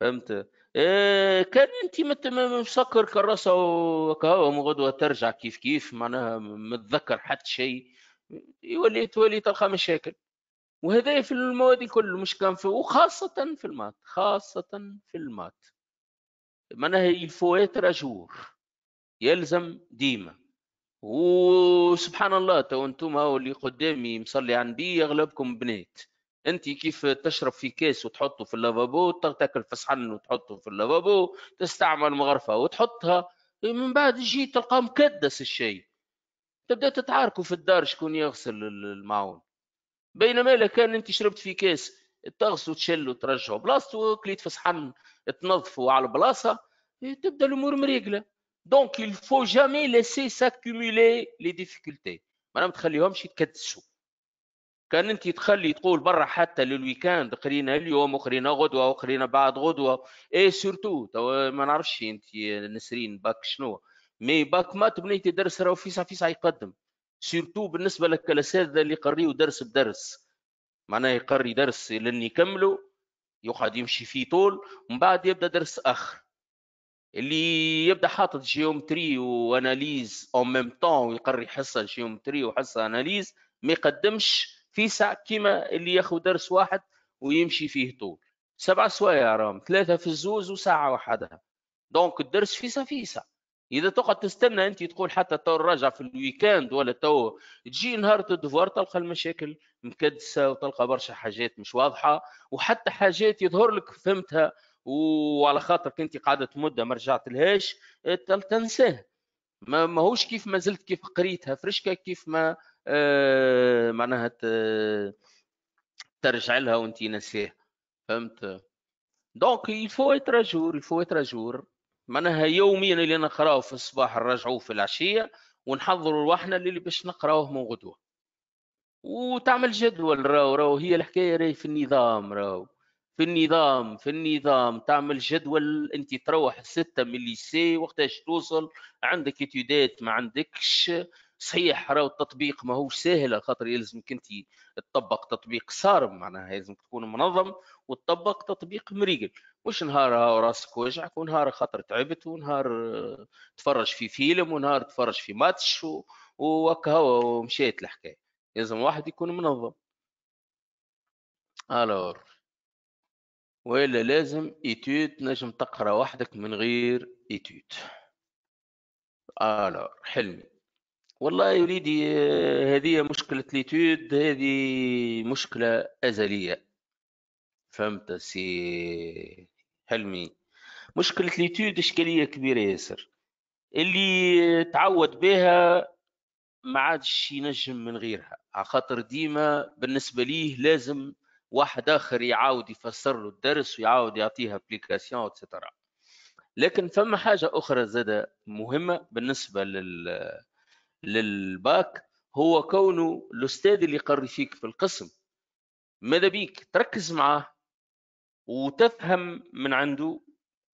فهمت إيه، كان انت مسكر كراسه من غدوه ترجع كيف كيف معناها متذكر حتى شيء يولي تولي تلقى مشاكل وهذا في المواد كل مش كان في وخاصة في المات خاصة في المات معناها الفوات رجور يلزم ديما وسبحان الله تو انتم هاو اللي قدامي مصلي عن بي اغلبكم بنات انت كيف تشرب في كاس وتحطه في اللافابو تاكل في صحن وتحطه في اللافابو تستعمل مغرفه وتحطها من بعد يجي تلقاه مكدس الشيء تبدا تتعاركوا في الدار شكون يغسل المعون بينما لو كان انت شربت في كاس تغسل وتشل وترجعه بلاصته كليت في صحن تنظفه على البلاصه إيه، تبدا الامور مريقله دونك il faut jamais laisser s'accumuler les difficultés ما نعم تخليهمش يتكدسوا كان انت تخلي تقول برا حتى للويكاند قرينا اليوم وقرينا غدوه وقرينا بعد غدوه اي سورتو تو ما نعرفش انت نسرين باك شنو مي باك ما تبني تدرس راه راهو فيسع فيسع يقدم سورتو بالنسبه لك الاساتذه اللي يقريو درس بدرس معناه يقري درس لين يكملوا يقعد يمشي فيه طول ومن بعد يبدا درس اخر اللي يبدا حاطط جيومتري واناليز او ميم طون ويقري حصه جيومتري وحصه اناليز ما يقدمش في ساعة كيما اللي ياخذ درس واحد ويمشي فيه طول سبع سوايع راهم ثلاثة في الزوز وساعة وحدها دونك الدرس في فيسا اذا تقعد تستنى انت تقول حتى تو راجع في الويكاند ولا تو تجي نهار تدفور تلقى المشاكل مكدسه وتلقى برشا حاجات مش واضحه وحتى حاجات يظهر لك فهمتها وعلى خاطرك انت قعدت مده ما رجعت لهاش تنساه ما ماهوش كيف ما زلت كيف قريتها فرشكه كيف ما آه، معناها ترجع لها وانت نسيها فهمت دونك يفو اتر جور يفو اتر جور معناها يوميا اللي نقراوه في الصباح نرجعوه في العشيه ونحضروا روحنا اللي باش نقراوه من غدوه وتعمل جدول راو راو هي الحكايه راهي في النظام راو في النظام في النظام تعمل جدول انت تروح ستة من الليسي وقتاش توصل عندك اتيودات ما عندكش صحيح راهو التطبيق ماهوش ساهل خاطر يلزمك انت تطبق تطبيق صارم معناها يلزمك تكون منظم وتطبق تطبيق مريقل مش نهار راسك وجعك ونهار خاطر تعبت ونهار تفرج في فيلم ونهار تفرج في ماتش وهكا ومشيت الحكايه لازم واحد يكون منظم الور ولا لازم ايتود نجم تقرا وحدك من غير ايتود الور حلمي والله يا وليدي هذه مشكلة ليتود هذه مشكلة أزلية فهمت سي حلمي مشكلة ليتود إشكالية كبيرة ياسر اللي تعود بها ما عادش ينجم من غيرها على خاطر ديما بالنسبة ليه لازم واحد آخر يعاود يفسر له الدرس ويعاود يعطيها ابليكاسيون اتسترا لكن فما حاجة أخرى زادة مهمة بالنسبة لل للباك هو كونه الاستاذ اللي يقري فيك في القسم ماذا بيك تركز معاه وتفهم من عنده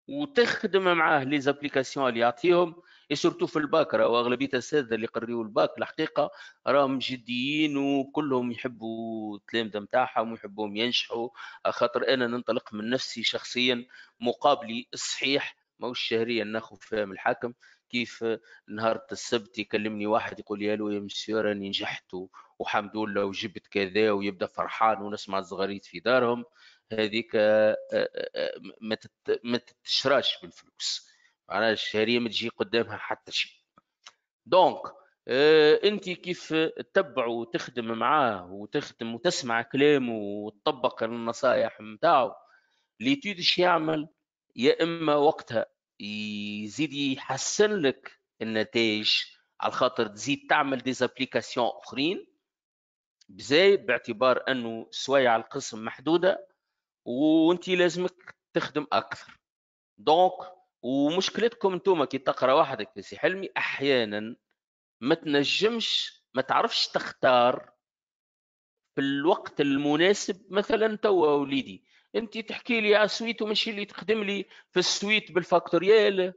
وتخدم معاه لي زابليكاسيون اللي يعطيهم سورتو في الباك راهو اغلبيه الاساتذه اللي يقريوا الباك الحقيقه راهم جديين وكلهم يحبوا التلامذه نتاعهم ويحبوهم ينجحوا خاطر انا ننطلق من نفسي شخصيا مقابلي الصحيح ماهوش شهريا ناخذ فهم الحاكم كيف نهار السبت يكلمني واحد يقول يا له يا مسيو راني نجحت وحمد لله وجبت كذا ويبدا فرحان ونسمع الزغاريد في دارهم هذيك آه، آه، آه، ما تتشراش بالفلوس معناها الشهريه ما تجي قدامها حتى شيء دونك انت كيف تتبع وتخدم معاه وتخدم وتسمع كلامه وتطبق النصائح نتاعو ليتود يعمل يا اما وقتها يزيد يحسن لك النتائج على خاطر تزيد تعمل دي زابليكاسيون اخرين بزايد باعتبار انه سوايع القسم محدوده وانت لازمك تخدم اكثر دونك ومشكلتكم انتم كي تقرا وحدك في سي حلمي احيانا ما تنجمش ما تعرفش تختار في الوقت المناسب مثلا توا وليدي انت تحكي لي على سويت ومش اللي تخدم لي في السويت بالفاكتوريال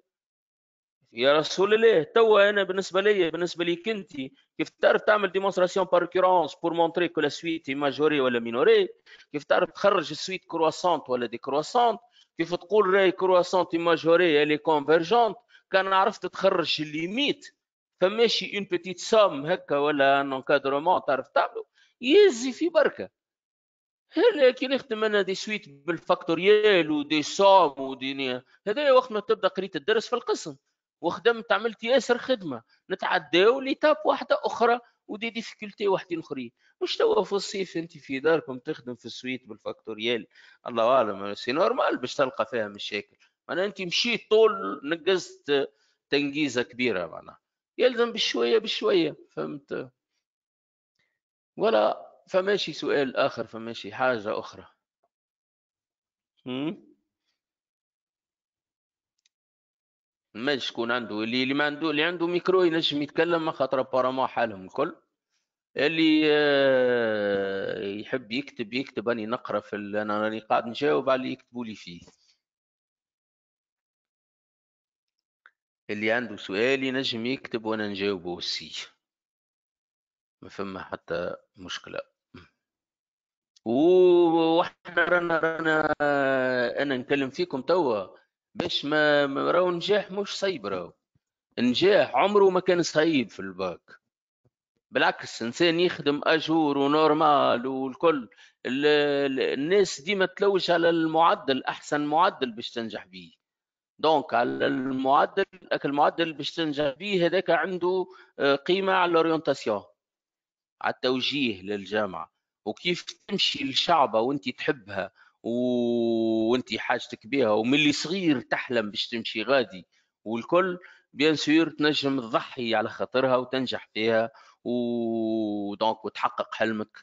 يا رسول الله توا انا بالنسبه لي بالنسبه ليك انت كيف تعرف تعمل ديمونستراسيون بار كورونس بور مونتري كو لا سويت ماجوري ولا مينوري كيف تعرف تخرج السويت كرواسونت ولا دي كرواسونت كيف تقول راي كرواسونت ماجوري اللي كونفيرجونت كان عرفت تخرج الليميت فماشي اون بيتيت سام هكا ولا ان انكادرومون تعرف تعمله يزي في بركه هذا كي نخدم انا دي سويت بالفاكتوريال ودي سوم ودي هذا وقت ما تبدا قريت الدرس في القسم وخدمت عملت ياسر خدمه نتعداو ليتاب واحده اخرى ودي ديفيكولتي واحدين اخرين مش توا في الصيف انت في داركم تخدم في السويت بالفاكتوريال الله اعلم سي نورمال باش تلقى فيها مشاكل معناها انت مشيت طول نقزت تنقيزه كبيره معناها يلزم بشويه بشويه فهمت ولا فماشي سؤال آخر فماشي حاجة أخرى ما شكون عنده اللي اللي ما عنده اللي عنده ميكرو ينجم يتكلم خاطر بارامون حالهم الكل اللي آه، يحب يكتب يكتب اني نقرا في انا راني قاعد نجاوب على اللي يكتبوا لي فيه اللي عنده سؤال ينجم يكتب وانا نجاوبه السي ما فما حتى مشكله وحنا رانا رانا انا نكلم فيكم توا باش ما راهو النجاح مش صعيب راهو النجاح عمره ما كان صعيب في الباك بالعكس انسان يخدم اجور ونورمال والكل الناس ديما تلوج على المعدل احسن معدل باش تنجح بيه دونك على المعدل المعدل باش تنجح بيه هذاك عنده آه، قيمه على الاورينتاسيون على التوجيه للجامعه وكيف تمشي لشعبه وانت تحبها وانت حاجتك بها وملي صغير تحلم باش تمشي غادي والكل بيان سور تنجم تضحي على خاطرها وتنجح فيها ودونك وتحقق حلمك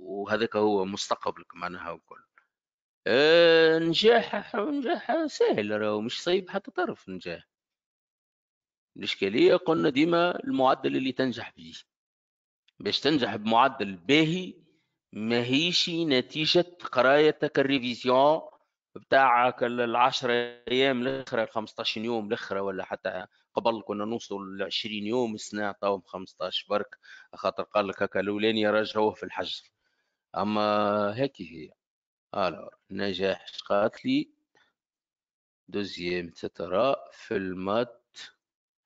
وهذاك هو مستقبلك معناها وكل آه، نجاح نجاح سهل راهو مش صعيب حتى طرف نجاح الاشكاليه قلنا ديما المعدل اللي تنجح به باش تنجح بمعدل باهي ماهيش نتيجة قرايتك الريفيزيون بتاعك العشرة أيام الأخرى 15 يوم الأخرى ولا حتى قبل كنا نوصلوا ل 20 يوم السنة عطاهم 15 برك خاطر قال لك هكا الأولاني راجعوه في الحجر أما هيك هي الور نجاح قالت لي دوزيام تترا في المات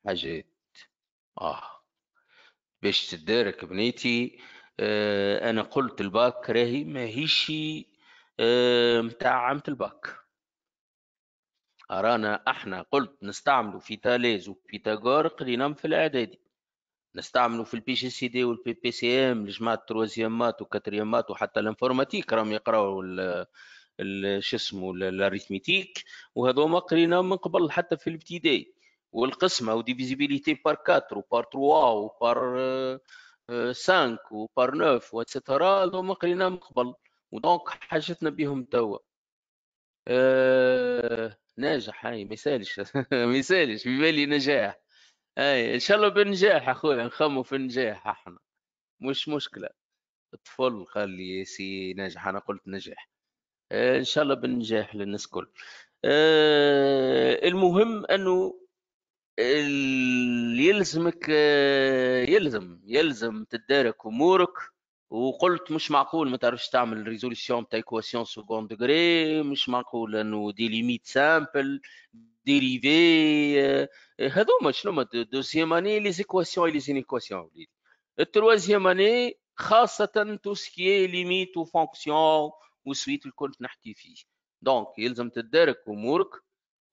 حاجات اه باش تدارك بنيتي آه انا قلت الباك راهي ماهيش آه متاع عامة الباك ارانا احنا قلت نستعملوا في تاليز وبيتاغور قريناهم في الاعدادي نستعملوا في البي جي سي دي والبي بي سي ام لجماعه التروازيامات وكاتريامات وحتى الانفورماتيك راهم يقراوا شو اسمه الاريثميتيك وهذوما قريناهم من قبل حتى في الابتدائي والقسمه وديفيزيبيليتي بار 4 وبار 3 وبار 5 وبار 9 واتسيتيرا هذوما قرينا من قبل ودونك حاجتنا بهم توا آه، ناجح هاي ما يسالش ما يسالش في بالي نجاح اي ان شاء الله بالنجاح اخويا نخمو في النجاح احنا مش مشكله الطفل قال لي سي ناجح انا قلت نجاح آه، ان شاء الله بالنجاح للناس كل آه، المهم انه اللي يلزمك آه، يلزم يلزم تدارك امورك وقلت مش معقول ما تعرفش تعمل ريزوليسيون تاع ايكواسيون سكوند ديغري مش معقول انه دي ليميت سامبل ديريفي هذوما شنو دوزيام اني لي زيكواسيون لي زينيكواسيون وليدي التروازيام اني خاصة تو سكي ليميت وفونكسيون وسويت اللي كنت نحكي فيه دونك يلزم تدارك امورك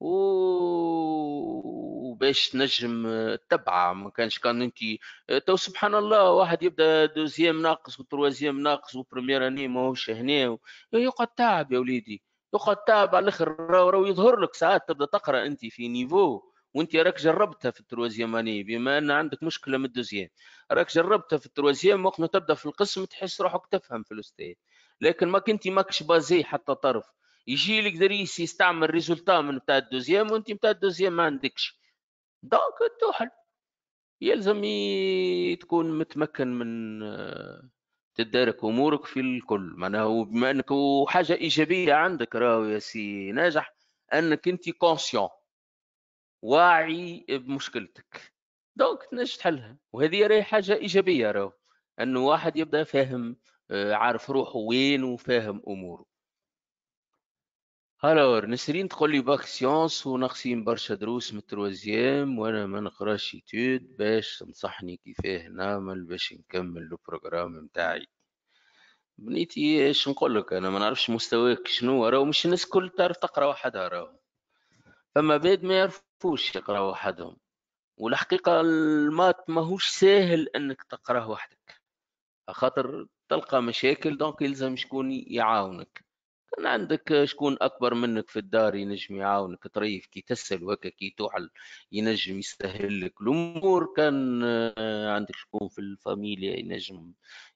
وباش تنجم آه، تبع ما كانش كان انت آه، تو سبحان الله واحد يبدا دوزيام ناقص وتروازيام ناقص وبريمير اني ماهوش هنا و... آه، يقعد تعب يا وليدي يقعد تعب على الاخر راهو يظهر لك ساعات تبدا تقرا انت في نيفو وانت راك جربتها في التروازيام اني بما ان عندك مشكله من الدوزيام راك جربتها في التروازيام وقت ما تبدا في القسم تحس روحك تفهم في الاستاذ لكن ما كنتي ماكش بازي حتى طرف يجي لك دري يستعمل ريزولتا من بتاع الدوزيام وانت بتاع الدوزيام ما عندكش دونك توحل يلزم تكون متمكن من آه، تدارك امورك في الكل معناها بما انك وحاجه ايجابيه عندك راهو يا سي ناجح انك انت كونسيون واعي بمشكلتك دونك تنجم تحلها وهذه راهي حاجه ايجابيه راهو انه واحد يبدا فاهم آه، عارف روحه وين وفاهم اموره الور نسرين تقول لي باك سيونس وناقصين برشا دروس من التروازيام وانا ما نقراش ايتود باش تنصحني كيفاه نعمل باش نكمل البروغرام نتاعي بنيتي ايش نقول لك انا ما نعرفش مستواك شنو راهو مش الناس كل تعرف تقرا وحدها راهو فما بيد ما يعرفوش يقراو وحدهم والحقيقه المات ماهوش ساهل انك تقراه وحدك خاطر تلقى مشاكل دونك يلزم شكون يعاونك كان عندك شكون اكبر منك في الدار ينجم يعاونك طريف كي تسهل وهكا كي توحل ينجم يسهل لك الامور كان آه، عندك شكون في الفاميليا ينجم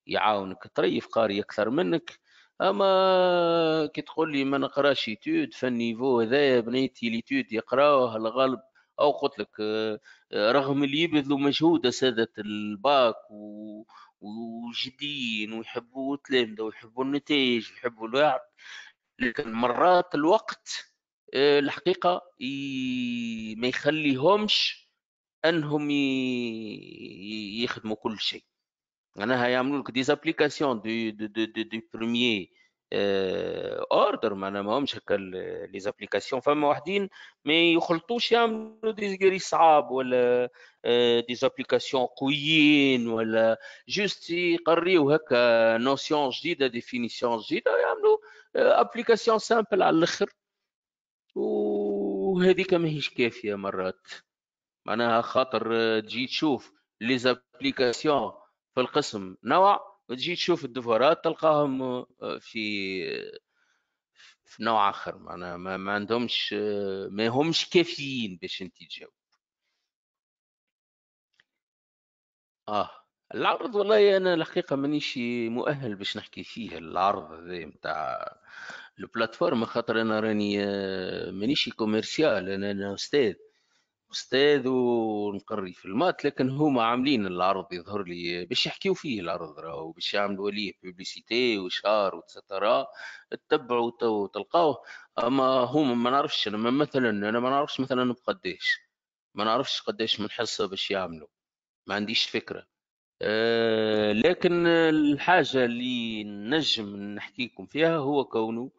يعاونك طريف قاري اكثر منك اما كي تقول لي ما نقراش ايتود فالنيفو هذايا بنيتي ليتود يقراوه الغالب او قلت لك آه، آه، رغم اللي يبذلوا مجهود سادة الباك و وجديين ويحبوا التلامذه ويحبوا النتائج ويحبوا الوعد لكن مرات الوقت آه، الحقيقه ما يخليهمش انهم يخدموا كل شيء معناها يعملوا لك ديزابليكاسيون دو دو دو دو بريميي اوردر آه، معناها ماهمش هكا لي زابليكاسيون فما واحدين ما يخلطوش يعملوا دي صعاب ولا آه، دي زابليكاسيون قويين ولا جوست يقريو هكا نوسيون جديده ديفينيسيون جديده يعملوا آه، ابليكاسيون سامبل على الاخر وهذيك ماهيش كافيه مرات معناها خاطر تجي تشوف لي زابليكاسيون في القسم نوع وتجي تشوف الدفورات تلقاهم آه، في في نوع اخر معناها ما, ما عندهمش آه، ما همش كافيين باش انت تجاوب اه العرض والله انا الحقيقه مانيش مؤهل باش نحكي فيه العرض هذا نتاع البلاتفورم خاطر انا راني آه، مانيش كوميرسيال انا انا استاذ استاذ ونقري في المات لكن هما عاملين العرض يظهر لي باش يحكيو فيه العرض راهو باش يعملوا ليه بيبليسيتي وشار وتسترا تتبعوا وتلقاوه اما هما ما نعرفش انا مثلا انا ما نعرفش مثلا بقداش ما نعرفش قداش من حصه باش يعملوا ما عنديش فكره أه لكن الحاجه اللي نجم نحكيكم فيها هو كونه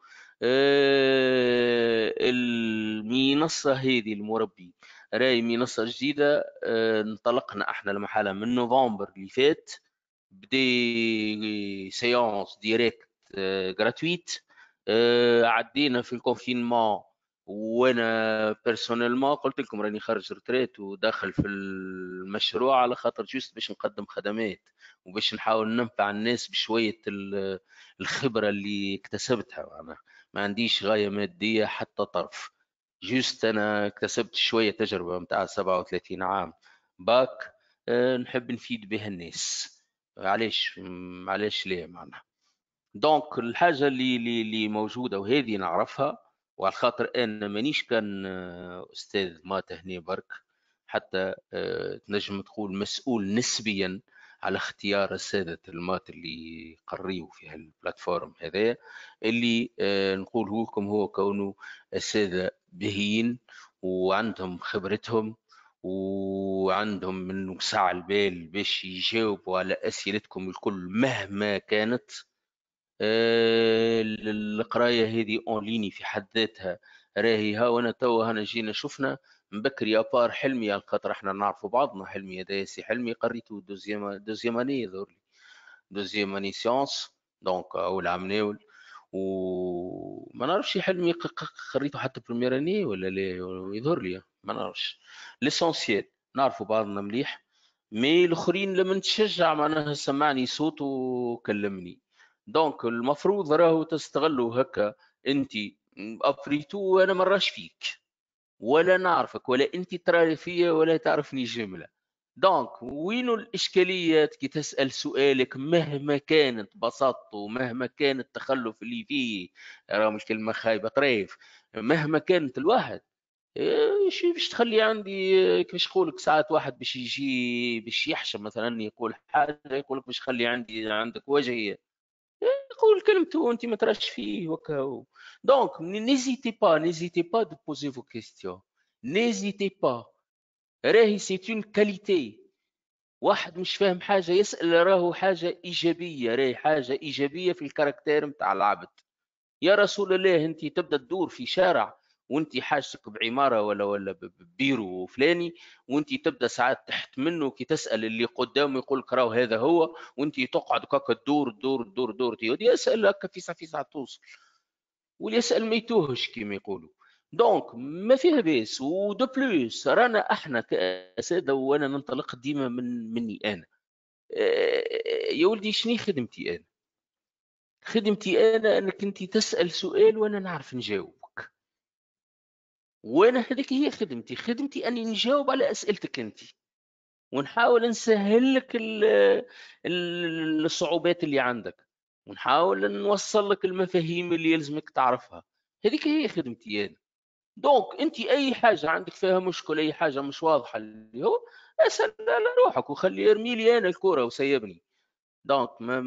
أه المنصه هذه المربي راي منصه جديده آه، انطلقنا احنا المحالة من نوفمبر اللي فات بدي سيونس ديريكت جراتويت عدينا في الكونفينمون وانا ما قلت لكم راني خارج رتريت وداخل في المشروع على خاطر جوست باش نقدم خدمات وباش نحاول ننفع الناس بشويه الخبره اللي اكتسبتها انا ما عنديش غايه ماديه حتى طرف جوست انا اكتسبت شويه تجربه متاع 37 عام باك آه، نحب نفيد بها الناس علاش علاش ليه معناها دونك الحاجه اللي اللي موجوده وهذه نعرفها وعلى خاطر انا مانيش كان آه، استاذ مات هنا برك حتى آه، تنجم تقول مسؤول نسبيا على اختيار السادة المات اللي قريوا في هالبلاتفورم هذا اللي نقوله لكم هو كونه السادة بهين وعندهم خبرتهم وعندهم من وسع البال باش يجاوبوا على اسئلتكم الكل مهما كانت آه، القرايه هذه اونليني في حد ذاتها راهي ها وانا توا هنا جينا شفنا بكري ابار حلمي على خاطر احنا نعرفوا بعضنا حلمي هذا سي حلمي قريته دوزيام دوزيام اني دوزيام اني سيونس دونك اول عام ناول وما نعرفش حلمي قريته حتى بالميراني ولا لا يظهر لي ما نعرفش ليسونسيال نعرفوا بعضنا مليح مي الاخرين لما نتشجع معناها سمعني صوت وكلمني دونك المفروض راهو تستغلوا هكا انت افريتو وانا ما فيك ولا نعرفك ولا انت ترى فيا ولا تعرفني جمله دونك وين الاشكاليات كي تسال سؤالك مهما كانت بساطته مهما كان التخلف اللي فيه راه مش كلمه خايبه طريف مهما كانت الواحد ايش آه، باش تخلي عندي آه، كيفاش نقولك ساعات واحد باش يجي باش يحشم مثلا يقول حاجه يقول لك باش خلي عندي عندك وجهي آه، يقول كلمته وانت ما تراش فيه وكا دونك نيزيتي با نيزيتي با دو بوزي فو كيستيون نيزيتي با راهي سيت اون كاليتي واحد مش فاهم حاجه يسال راهو حاجه ايجابيه راهي حاجه ايجابيه في الكاركتير نتاع العبد يا رسول الله انت تبدا تدور في شارع وانت حاجتك بعماره ولا ولا ببيرو فلاني وانت تبدا ساعات تحت منه كي تسال اللي قدامه يقول لك راهو هذا هو وانت تقعد كاكا تدور تدور تدور تدور يسال هكا في ساعه في ساعه توصل واللي يسال ما يتوهش كيما يقولوا دونك ما فيه بيس ودو بلوس رانا احنا كاساتذه وانا ننطلق ديما من مني انا يا ولدي شني خدمتي انا خدمتي انا انك انت تسال سؤال وانا نعرف نجاوبك وانا هذيك هي خدمتي خدمتي اني نجاوب على اسئلتك انت ونحاول نسهل لك الصعوبات اللي عندك ونحاول نوصل لك المفاهيم اللي يلزمك تعرفها هذيك هي خدمتي انا دونك انت اي حاجه عندك فيها مشكل اي حاجه مش واضحه اللي هو اسال لروحك وخلي ارمي لي انا الكره وسيبني دونك ما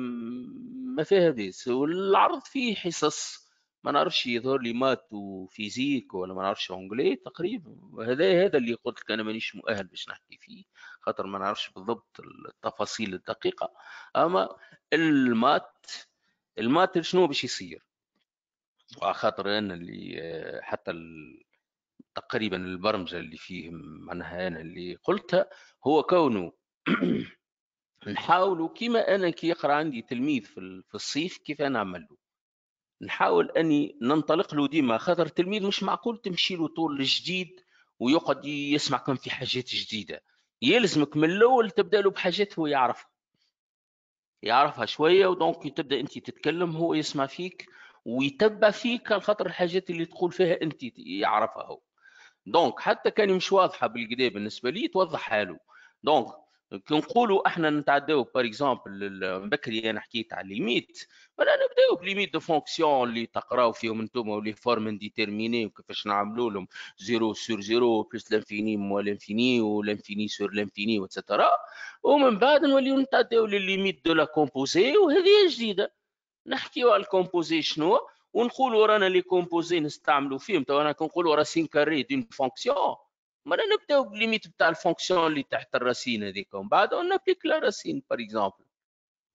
ما فيها ديس والعرض فيه حصص ما نعرفش يظهر لي مات وفيزيك ولا ما نعرفش انجلي تقريبا وهذا هذا اللي قلت لك انا مانيش مؤهل باش نحكي فيه خاطر ما نعرفش بالضبط التفاصيل الدقيقه اما المات المات شنو باش يصير وخاطر انا اللي حتى تقريبا البرمجه اللي فيه معناها انا اللي قلتها هو كونه نحاولوا كيما انا كي يقرا عندي تلميذ في الصيف كيف انا نعمل له نحاول اني ننطلق له ديما خاطر التلميذ مش معقول تمشي له طول الجديد ويقعد يسمع كم في حاجات جديده يلزمك من الاول تبدا له بحاجات هو يعرفها يعرفها شويه ودونك تبدا انت تتكلم هو يسمع فيك ويتبع فيك خاطر الحاجات اللي تقول فيها انت يعرفها هو دونك حتى كان مش واضحه بالكدا بالنسبه لي توضحها له دونك كي نقولوا احنا نتعداو بار اكزومبل بكري انا حكيت على ليميت ولا نبداو بليميت دو فونكسيون اللي تقراو فيهم انتم ولي فورم ديتيرميني وكيفاش نعملوا لهم زيرو سور زيرو بلس لانفيني مو لانفيني ولانفيني سور لانفيني واتسيتيرا ومن بعد نوليو نتعداو لليميت دو لا كومبوزي وهذه جديده نحكيو على الكومبوزي شنو ونقولوا رانا لي كومبوزي نستعملوا فيهم تو انا كنقولوا راسين كاري دون فونكسيون مرة نبداو بالليميت بتاع الفونكسيون اللي تحت الراسين هذيك ومن بعد نابليك لا راسين باغ اكزومبل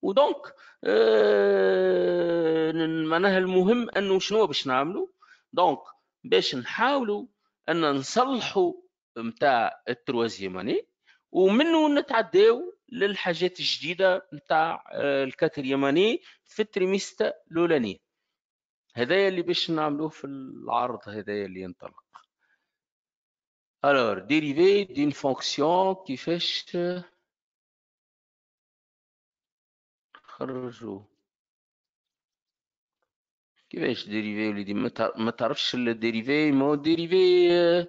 ودونك آه معناها المهم انه شنو باش نعملوا دونك باش نحاولوا ان نصلحوا نتاع التروازيام اني ومنه نتعداو للحاجات الجديده نتاع آه، الكاتر يماني في التريميستا الاولانيه هذايا اللي باش نعملوه في العرض هذايا اللي ينطلق alors dérivé d'une fonction كيفاش خرجوا كيفاش ديريفي وليدي ما تعرفش الديريفي ما هو الديريفي آه.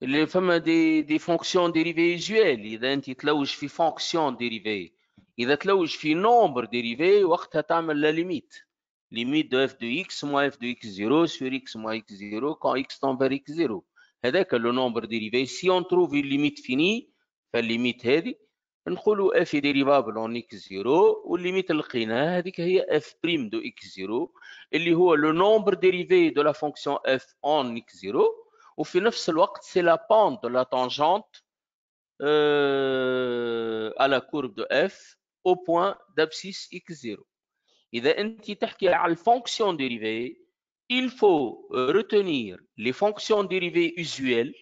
les femmes des, des fonctions dérivées usuelles, il y a un titre où je fais fonction dérivée. Il y a là où je fais nombre dérivé, ou a la limite. Limite de f de x moins f de x0 sur x moins x0 quand x tend vers x0. C'est que le nombre dérivé, si on trouve une limite finie, la limite est, on trouve f est dérivable en x0, ou limite l'china, c'est f de x0, et le nombre dérivé de la fonction f en x0, de ce الوقت c'est la pente de la tangente euh, à la courbe de f au point d'abscisse x0 إذا qui تحكي على fonction dérivée, il faut euh, retenir les fonctions dérivées usuelles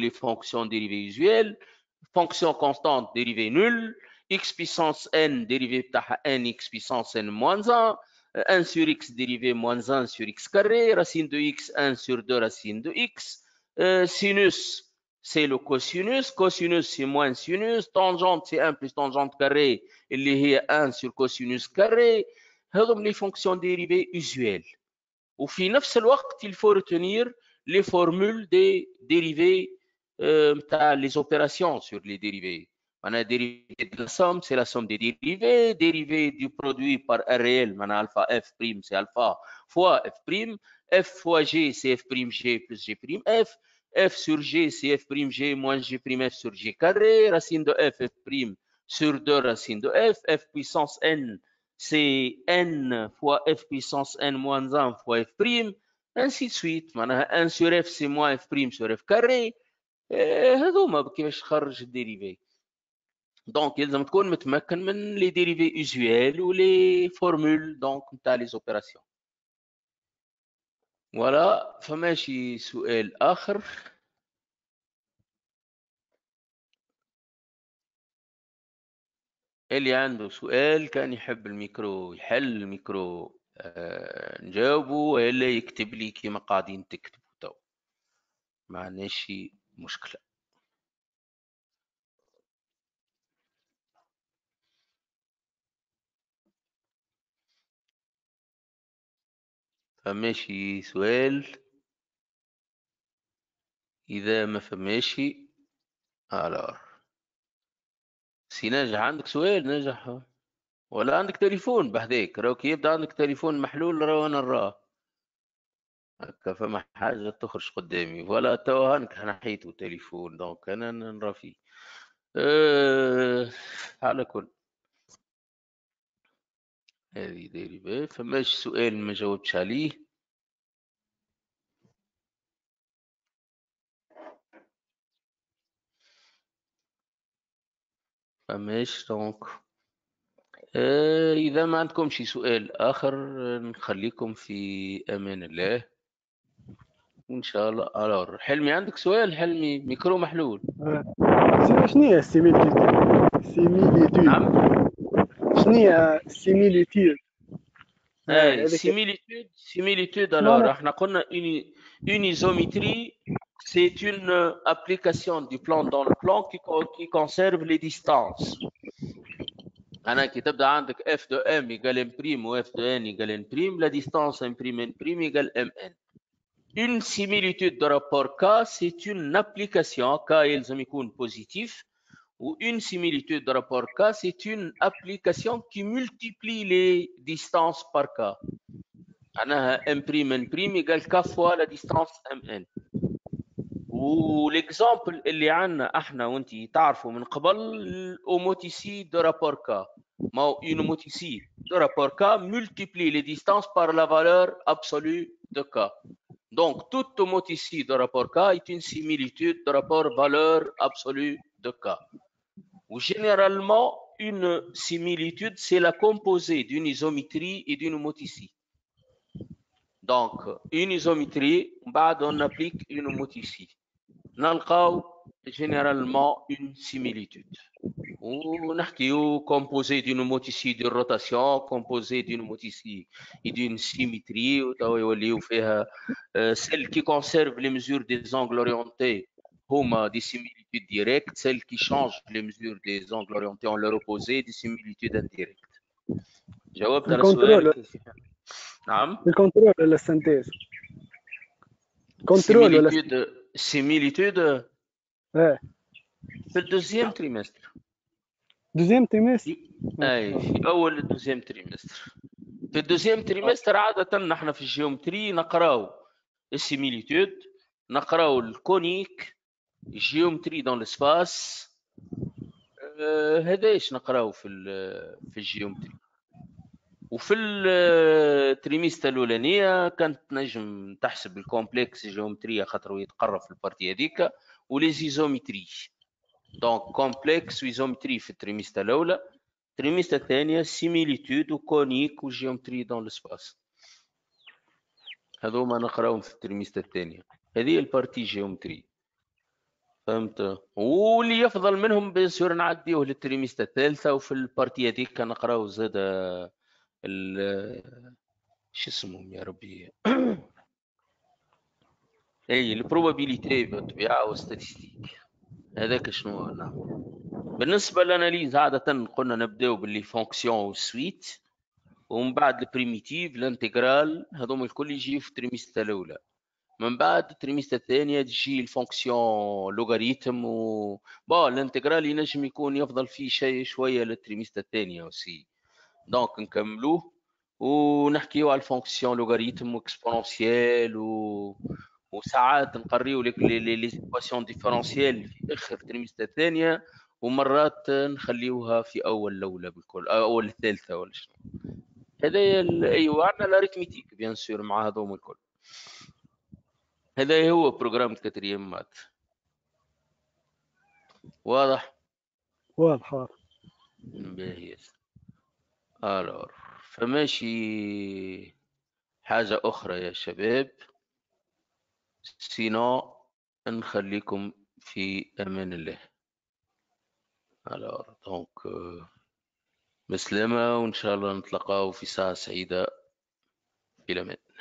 les fonctions dérivées usuelles fonction constante dérivée nulle x puissance n dérivée بتاعها n x puissance n moins 1 1 euh, sur x dérivé moins 1 sur x carré, racine de x, 1 sur 2 racine de x. Euh, sinus, c'est le cosinus. Cosinus, c'est moins sinus. Tangente, c'est 1 plus tangente carré. et y 1 sur cosinus carré. comme les fonctions dérivées usuelles. Au final, الوقت il faut retenir les formules des dérivés, euh, les opérations sur les dérivés. On a dérivé de la somme, c'est la somme des dérivés. Dérivé du produit par R réel, on a alpha F prime, c'est alpha fois F prime. F fois G, c'est F prime G plus G prime F. F sur G, c'est F prime G moins G prime F sur G carré. Racine de F, F prime sur 2 racine de F. F puissance N, c'est N fois F puissance N moins 1 fois F prime. Ainsi de suite. On a 1 sur F, c'est moins F prime sur F carré. Et je faire تخرج dérivé. دونك يلزم تكون متمكن من لي ديريفي و ولي فورمول دونك نتاع لي زوبيراسيون ولا فماشي سؤال اخر اللي عنده سؤال كان يحب الميكرو يحل الميكرو آه نجاوبو والا يكتب لي كيما قاعدين تكتبوا تو ما عندناش مشكله فماشي سؤال إذا ما فماشي على سي ناجح عندك سؤال ناجح ولا عندك تليفون بحذاك راهو كي يبدا عندك تليفون محلول راهو انا نراه هكا فما حاجه تخرج قدامي ولا توا هانك نحيتو تليفون دونك انا نرى فيه أه على كل هذه ديري بال فماش سؤال ما جاوبتش عليه فماش دونك آه، اذا ما عندكم شي سؤال اخر نخليكم في امان الله وان شاء الله على حلمي عندك سؤال حلمي ميكرو محلول آه، شنو هي السيميليتود السيميليتود نعم Euh, euh, euh, similitude similitude similitude alors une une c'est une application du plan dans le plan qui, conserve les distances انا كي m' f de m égale M ou ou m de N يقال N بريم une similitude de rapport K, c'est une application K et positif ou une similitude de rapport K, c'est une application qui multiplie les distances par K. On a M'N' égale K fois la distance MN. Ou l'exemple, il y a de rapport K. Une de rapport K multiplie les distances par la valeur absolue de K. Donc, toute moticie de rapport K est une similitude de rapport valeur absolue de K généralement une similitude, c'est la composée d'une isométrie et d'une moticie. Donc, une isométrie, on applique une cas où généralement une similitude. On a composé d'une ici de rotation, composée d'une ici et d'une symétrie, euh, celle qui conserve les mesures des angles orientés comme euh, des similitudes directes, celles qui changent les mesures des angles orientés en leur opposé, des similitudes indirectes. Je vais le contrôle. Le contrôle de la synthèse. Contrôle similitude, la... similitude. Ouais. le deuxième trimestre. Deuxième trimestre. Oui, ou ouais, le deuxième trimestre. في الدوزيام تريمستر عادة نحن في similitude, نقراو السيميليتود le الكونيك جيومتري دون لسباس آه، هذا ايش نقراو في في الجيومتري وفي التريميستا آه، الاولانيه كانت نجم تحسب الكومبلكس جيومتري خاطر يتقرب في البارتي هذيك وليزيزومتري دونك كومبلكس ويزومتري في التريميستا الاولى التريميستا الثانيه سيميليتود وكونيك وجيومتري دون لسباس هذوما نقراهم في التريميستا الثانيه هذه البارتي جيومتري فهمت واللي يفضل منهم بيان سور نعديوه للتريميستا الثالثه وفي البارتي هذيك نقراو زاد ال شو اسمهم يا ربي اي البروبابيليتي بالطبيعه والستاتستيك هذاك شنو نعم بالنسبه للاناليز عاده قلنا نبداو باللي فونكسيون والسويت ومن بعد البريميتيف الانتجرال هذوما الكل يجيو في التريميستا الاولى من بعد الترميزه الثانيه تجي الفونكسيون لوغاريتم و بون الانتجرال ينجم يكون يفضل فيه شيء شويه للترميزه الثانيه وسي دونك نكملوه ونحكيو على الفونكسيون لوغاريتم واكسبونونسيال و وساعات نقريو لي لي ايكواسيون ديفيرونسيال في اخر الترميزه الثانيه ومرات نخليوها في اول الاولى بالكل اول الثالثه ولا شنو هذايا ايوا عندنا الاريتميتيك بيان سور مع هذوما الكل هذا هو بروجرام مات واضح واضح واضح باهيز الور فماشي حاجة أخرى يا شباب سينو نخليكم في أمان الله الور دونك مسلمة وإن شاء الله نتلقاو في ساعة سعيدة إلى من